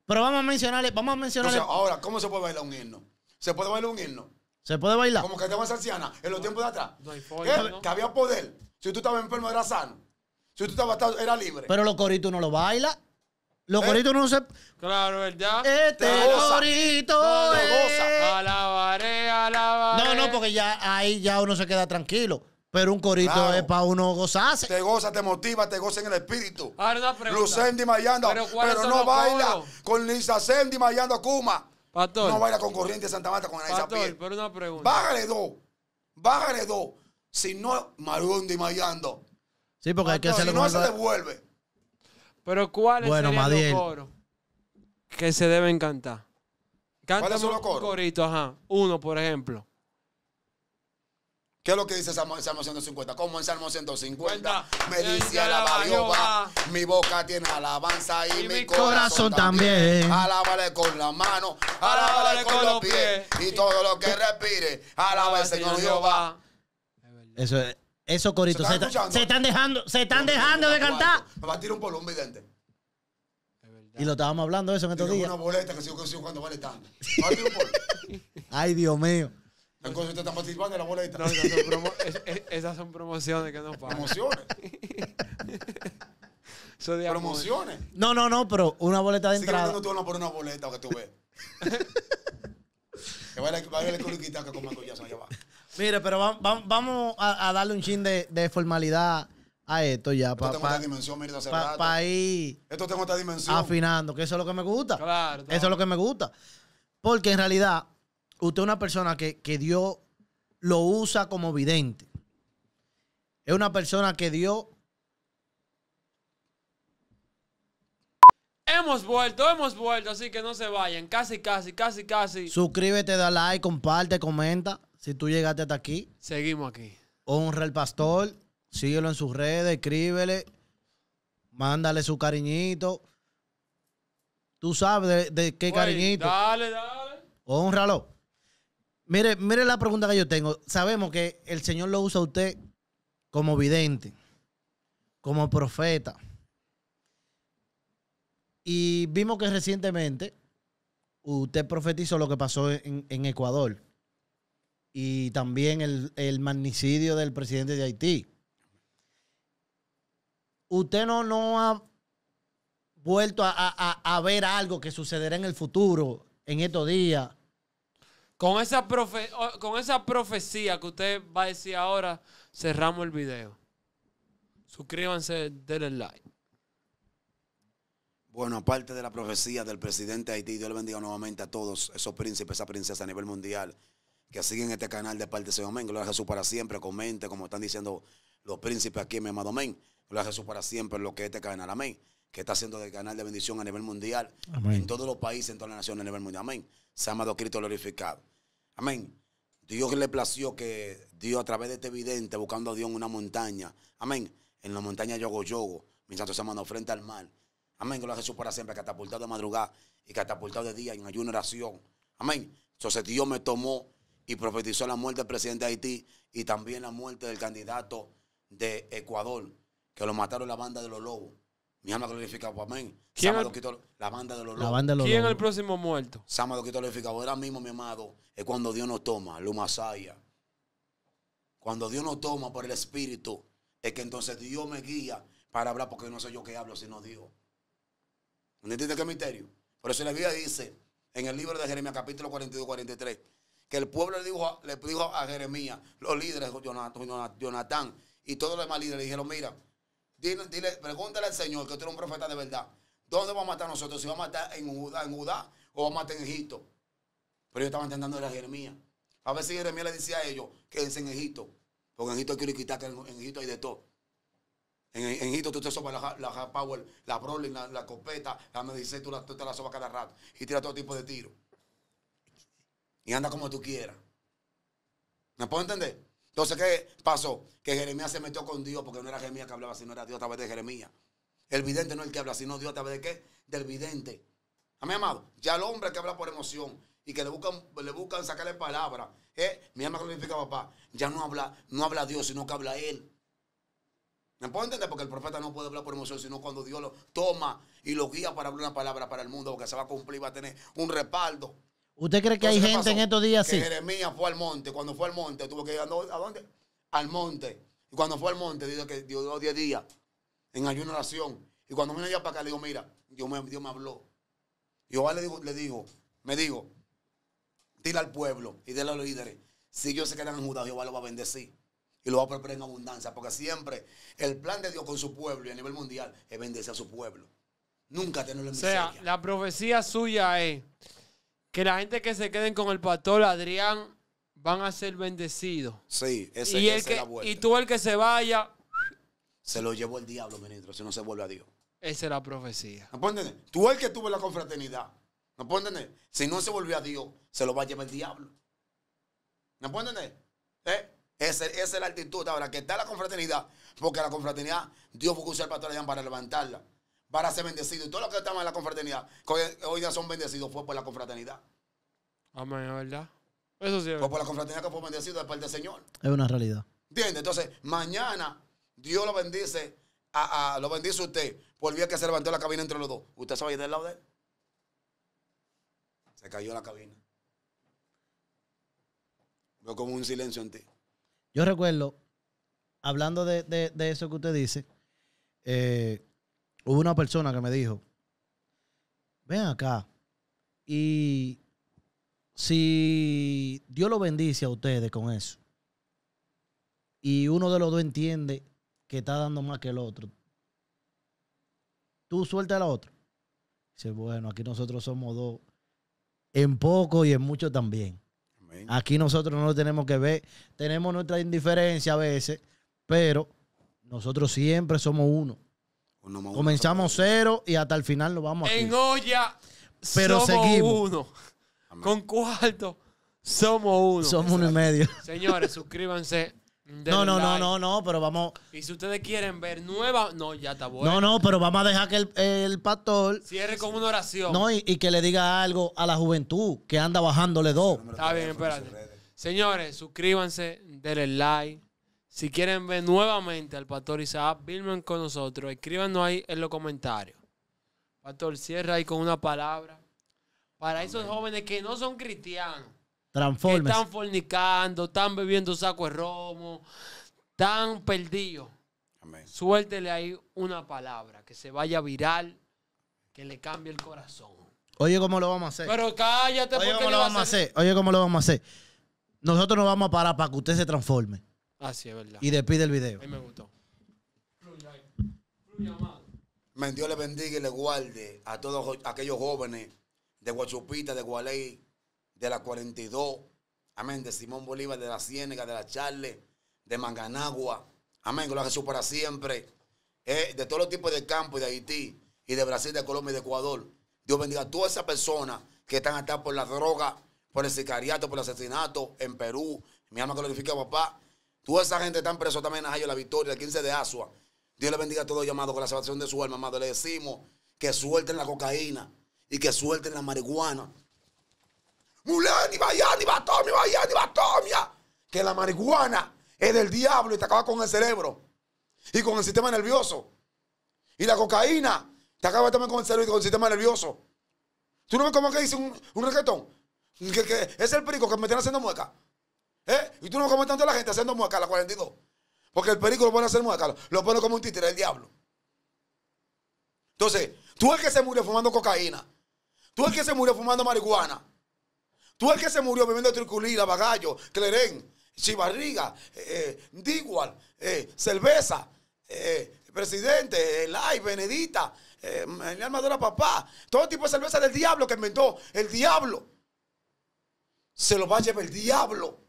Pero vamos a mencionarle, vamos a mencionarle. ahora, ¿cómo se puede bailar un himno? ¿Se puede bailar un himno? ¿Se puede bailar? Como que estamos anciana en los tiempos de atrás. Eh, que había poder. Si tú estabas enfermo, era sano. Si tú estabas era libre. Pero los coritos no lo baila. Los eh. coritos no se. Claro, ¿verdad? Este corito. No, es... alabaré, alabaré. No, no, porque ya ahí ya uno se queda tranquilo. Pero un corito es para uno gozarse. Te goza, te motiva, te goza en el espíritu. Ah, una pregunta. Lucendi Mayando, pero, no baila con Lisa Sendi Mayando Kuma. No baila con Corriente de Santa Marta con Anaísa Pastor, pero una pregunta. Bájale dos. Bájale dos. Si no, Marundi Mayando. Sí, porque hay que hacerlo Si no, se devuelve. Pero ¿cuáles bueno, serían los coros que se deben cantar? ¿Cuáles son los coros? Un corito, ajá. Uno, por ejemplo. ¿Qué es lo que dice Salmo, Salmo 150? Como en Salmo 150 me dice alaba Jehová, mi boca tiene alabanza y, mi corazón, también. Alaba con la mano, alábale con, los pies, y todo lo que respire, alaba al Señor Jehová. Eso es. eso corito. se, están dejando, se están dejando de cantar. Me va a tirar un polvo, un vidente. Y lo estábamos hablando eso en estos días. una boleta que sigo, cuando vale tanto. [laughs] Ay, Dios mío. Entonces que ustedes están participando en la boleta? No, esas son, promociones que no pagan. ¿Promociones? [laughs] ¿Promociones? No, no, no, pero una boleta de entrada. no tú no por una boleta que tú ves. [laughs] que vaya, el culiquita que ya allá va. Mire, pero vamos a, darle un chin de, formalidad a esto ya. Esto tengo esta dimensión, mira, hace rato. Esto tengo otra dimensión. Afinando, que eso es lo que me gusta. Claro. Eso es lo que me gusta. Porque en realidad usted es una persona que, que Dios lo usa como vidente. Es una persona que Dios Hemos vuelto, hemos vuelto, así que no se vayan. Casi, casi, casi, casi. Suscríbete, da like, comparte, comenta. Si tú llegaste hasta aquí. Seguimos aquí. Honra al pastor. Síguelo en sus redes, escríbele. Mándale su cariñito. Tú sabes de, qué cariñito. Dale, dale. Honralo. Mire, mire la pregunta que yo tengo. Sabemos que el Señor lo usa a usted como vidente, como profeta. Y vimos que recientemente usted profetizó lo que pasó en, Ecuador y también el, magnicidio del presidente de Haití. Usted no, no ha vuelto a, a ver algo que sucederá en el futuro, en estos días, con esa, con esa profecía que usted va a decir ahora, cerramos el video. Suscríbanse, denle like. Bueno, aparte de la profecía del presidente de Haití, Dios le bendiga nuevamente a todos esos príncipes, esas princesa a nivel mundial que siguen este canal de parte de Señor Amén. Gloria a Jesús para siempre. Comente, como están diciendo los príncipes aquí, mi amado Amén. Gloria a Jesús para siempre, lo que es este canal. Amén. Que está haciendo del canal de bendición a nivel mundial, en todos los países, en todas las naciones a nivel mundial. Amén se amado Cristo glorificado. Amén. Dios le plació que Dios a través de este vidente, buscando a Dios en una montaña. Amén. En la montaña Yogo Yogo, mientras se mano frente al mar. Amén. lo hace Jesús para siempre, catapultado de madrugada y catapultado de día en ayuno oración. Amén. Entonces Dios me tomó y profetizó la muerte del presidente de Haití y también la muerte del candidato de Ecuador, que lo mataron la banda de los lobos. Mi alma glorificado. amén. ¿Quién el... la banda de los el próximo muerto? Sábado quito glorificado. Ahora mismo, mi amado, es cuando Dios nos toma, Lumasaya. Cuando Dios nos toma por el Espíritu, es que entonces Dios me guía para hablar, porque no soy yo que hablo, sino Dios. ¿Entiendes qué misterio? Por eso la Biblia dice, en el libro de Jeremías, capítulo 42, 43, que el pueblo le dijo a, le a Jeremías, los líderes, Jonathan y todos los demás líderes, le dijeron, mira, Dile, dile, pregúntale al Señor, que tú eres un profeta de verdad. ¿Dónde va a matar nosotros? ¿Si va a matar en Judá, en o va a matar en Egipto? Pero ellos estaban ir a Jeremías. A ver si Jeremías le decía a ellos, quédense en Egipto. Porque en Egipto quiero quitar, que en, Egipto hay de todo. En, Egipto tú te sopas la, power, la Broly, la, copeta, la medicina, tú, tú, te la sopas cada rato. Y tira todo tipo de tiro. Y anda como tú quieras. ¿Me puedo entender? Entonces, ¿qué pasó? Que Jeremías se metió con Dios porque no era Jeremías que hablaba, sino era Dios a través de Jeremías. El vidente no es el que habla, sino Dios a través de qué? Del vidente. A mi amado. Ya el hombre que habla por emoción y que le buscan, le buscan sacarle palabras, eh, mi alma glorifica papá, ya no habla, no habla Dios, sino que habla Él. ¿Me puedo entender? Porque el profeta no puede hablar por emoción, sino cuando Dios lo toma y lo guía para hablar una palabra para el mundo, porque se va a cumplir, va a tener un respaldo. ¿Usted cree que hay gente en estos días así? Jeremías fue al monte. Cuando fue al monte, tuvo que ir a, dónde? Al monte. Y cuando fue al monte, dijo que dio 10 días en ayuno oración. Y cuando vino allá para acá, le digo, mira, Dios me, Dios me habló. Jehová le dijo, le me dijo, dile al pueblo y dile a los líderes, si ellos se quedan en Judá, Jehová lo va a bendecir y lo va a preparar en abundancia, porque siempre el plan de Dios con su pueblo y a nivel mundial es bendecir a su pueblo. Nunca tener en miseria. O sea, la profecía suya es, que la gente que se queden con el pastor Adrián van a ser bendecidos. Sí, ese, es el que, se la Y tú el que se vaya... Se lo llevó el diablo, ministro, si no se vuelve a Dios. Esa es la profecía. ¿No puedes entender? Tú el que tuvo la confraternidad. ¿No puedes entender? Si no se volvió a Dios, se lo va a llevar el diablo. ¿No puedes entender? ¿Eh? Esa, es la actitud. Ahora, que está la confraternidad, porque la confraternidad, Dios buscó usar al pastor Adrián para levantarla para ser bendecido Y todos los que estamos en la confraternidad, hoy, día son bendecidos, fue por la confraternidad. Amén, ¿verdad? Eso sí. fue por la confraternidad que fue bendecido Después del Señor. Es una realidad. ¿Entiendes? Entonces, mañana Dios lo bendice, a, lo bendice usted por el día que se levantó la cabina entre los dos. ¿Usted sabe del lado de él? Se cayó la cabina. Veo como un silencio en ti. Yo recuerdo, hablando de, de eso que usted dice, eh, hubo una persona que me dijo, ven acá, y si Dios lo bendice a ustedes con eso, y uno de los dos entiende que está dando más que el otro, tú suelta al otro. Dice, bueno, aquí nosotros somos dos, en poco y en mucho también. Aquí nosotros no lo tenemos que ver, tenemos nuestra indiferencia a veces, pero nosotros siempre somos uno. Comenzamos cero y hasta el final lo vamos a En olla Pero somos seguimos. uno. Con cuarto somos uno. Somos uno y medio. Señores, suscríbanse. No, no, no, no, no, pero vamos. Y si ustedes quieren ver nueva, no, ya está bueno. No, no, pero vamos a dejar que el, pastor cierre con una oración. No, y, y, que le diga algo a la juventud que anda bajándole dos. Está bien, espérate. Señores, suscríbanse, denle like. Si quieren ver nuevamente al pastor Isaac Vilman con nosotros, escríbanos ahí en los comentarios. Pastor, cierra ahí con una palabra. Para esos jóvenes que no son cristianos, que están fornicando, están bebiendo saco de romo, están perdidos. Suéltele ahí una palabra que se vaya viral, que le cambie el corazón. Oye, ¿cómo lo vamos a hacer? Pero cállate, Oye, ¿cómo lo vamos a hacer? hacer? Oye, ¿cómo lo vamos a hacer? Nosotros nos vamos a parar para que usted se transforme. Así ah, es verdad. Y despide el video. A mí me gustó. Men, Dios le bendiga y le guarde a todos aquellos jóvenes de Guachupita, de Gualey, de la 42, amén, de Simón Bolívar, de la Ciénega, de la Charle, de Manganagua, amén, gloria a Jesús para siempre, eh, de todos los tipos de campos, de Haití, y de Brasil, de Colombia y de Ecuador. Dios bendiga a todas esas personas que están hasta por la droga, por el sicariato, por el asesinato en Perú. Mi alma glorifica a papá Toda esa gente tan preso también en la victoria, el 15 de Asua. Dios le bendiga a todos llamados con la salvación de su alma, amado. Le decimos que suelten la cocaína y que suelten la marihuana. Mulani, ni Batomia, Bayani, Batomia. Que la marihuana es del diablo y te acaba con el cerebro y con el sistema nervioso. Y la cocaína te acaba también con el cerebro y con el sistema nervioso. ¿Tú no ves cómo que dice un, un reggaetón? Que, es el perico que me están haciendo mueca. ¿Eh? Y tú no comes tanto la gente haciendo mueca 42. Porque el perico lo pone a hacer mueca. Lo pone como un títere, el diablo. Entonces, tú el que se murió fumando cocaína. Tú el que se murió fumando marihuana. Tú el que se murió bebiendo triculina, bagallo, clerén, chivarriga, eh, eh digual, eh, cerveza, eh, presidente, Elay, Benedita, el alma papá. Todo tipo de cerveza del diablo que inventó el diablo. Se lo va a llevar el diablo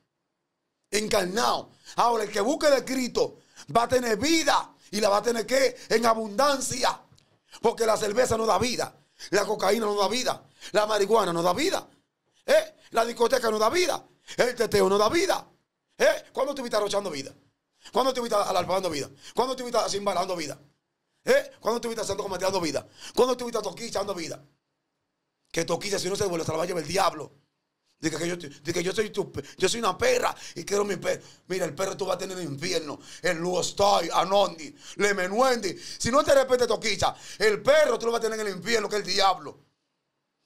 encarnado. Ahora, el que busque de Cristo va a tener vida y la va a tener que en abundancia. Porque la cerveza no da vida, la cocaína no da vida, la marihuana no da vida, ¿eh? la discoteca no da vida, el teteo no da vida. ¿eh? ¿Cuándo estuviste arrochando vida? ¿Cuándo estuviste alarmando vida? ¿Cuándo estuviste balando vida? ¿Eh? ¿Cuándo estuviste santo cometeando vida? ¿Cuándo estuviste toquichando vida? Que toquicha, si no se vuelve se la va el diablo. Dice que, yo, que yo, soy tu, yo soy una perra y quiero mi perro. Mira, el perro tú vas a tener en el infierno. El Luostoy, Anondi, Lemenuendi. Si no te respete toquicha, el perro tú lo vas a tener en el infierno, que es el diablo.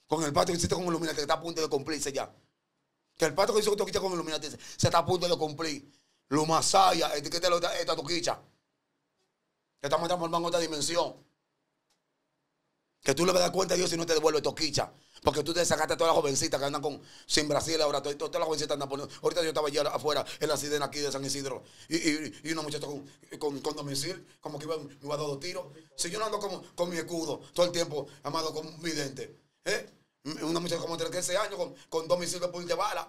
Con el pato que hiciste con Illuminati, que está a punto de cumplirse ya. Que el pato que hizo toquicha con Illuminati se está a punto de cumplir. Eh, lo masaya, esta toquicha. Que estamos transformando en otra dimensión. Que tú le vas a dar cuenta a Dios si no te devuelve toquicha. Porque tú te sacaste a todas las jovencitas que andan con, sin Brasil ahora, todas, las jovencitas andan poniendo. Ahorita yo estaba allá afuera, en la sidena aquí de San Isidro, y, y, y una muchacha con, con, con como que iba, me iba a dar dos tiros. Si yo no ando con, mi escudo todo el tiempo, amado con mi dente. ¿eh? Una muchacha como de 13 años, con, con dos misiles bala.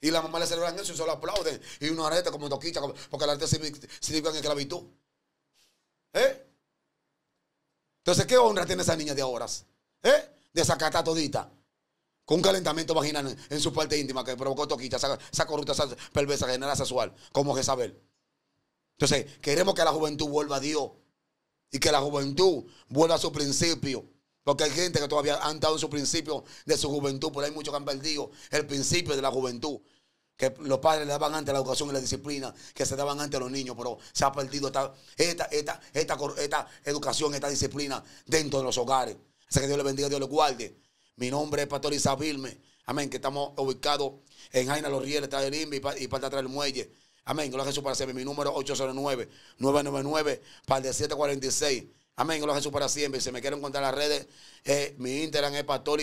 Y la mamá le celebran eso y solo lo aplauden. Y una areta como toquicha, porque la areta se significa en esclavitud. ¿Eh? Entonces, ¿qué honra tiene esa niña de ahora? ¿Eh? De cata todita. Con un calentamiento vaginal en, su parte íntima que provocó toquita, esa, corrupta, esa perversa general sexual, como Jezabel. Entonces, queremos que la juventud vuelva a Dios y que la juventud vuelva a su principio. Porque hay gente que todavía han dado en su principio de su juventud, pero hay muchos que han perdido el principio de la juventud que los padres le daban antes la educación y la disciplina que se daban antes a los niños, pero se ha perdido esta, esta, esta, esta, educación, esta disciplina dentro de los hogares. Así que Dios le bendiga, Dios le guarde. Mi nombre es Pastor Vilmes Amén. Que estamos ubicados en Jaina Los Rieles, Tras del y para atrás del muelle. Amén. Gloria a Jesús para siempre. Mi número 809-999 para 746. Amén. Gloria a Jesús para siempre. Si me quieren encontrar en las redes, eh, mi Instagram es Pastor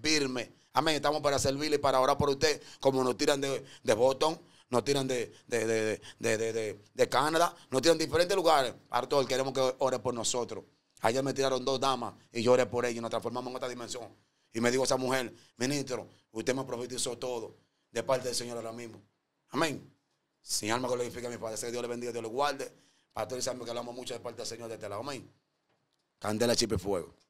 Vilmes Amén. Estamos para servirle y para orar por usted, como nos tiran de, de Boston, nos tiran de, de, Canadá, nos tiran de diferentes lugares. todos, queremos que ore por nosotros. Ayer me tiraron dos damas y yo oré por ellas y nos transformamos en otra dimensión. Y me dijo esa mujer, ministro, usted me profetizó todo de parte del Señor ahora mismo. Amén. Sin alma glorifica mi Padre. Que Dios le bendiga, Dios le guarde. Pastor sabemos que hablamos mucho de parte del Señor de este lado. Amén. Candela, chip y fuego.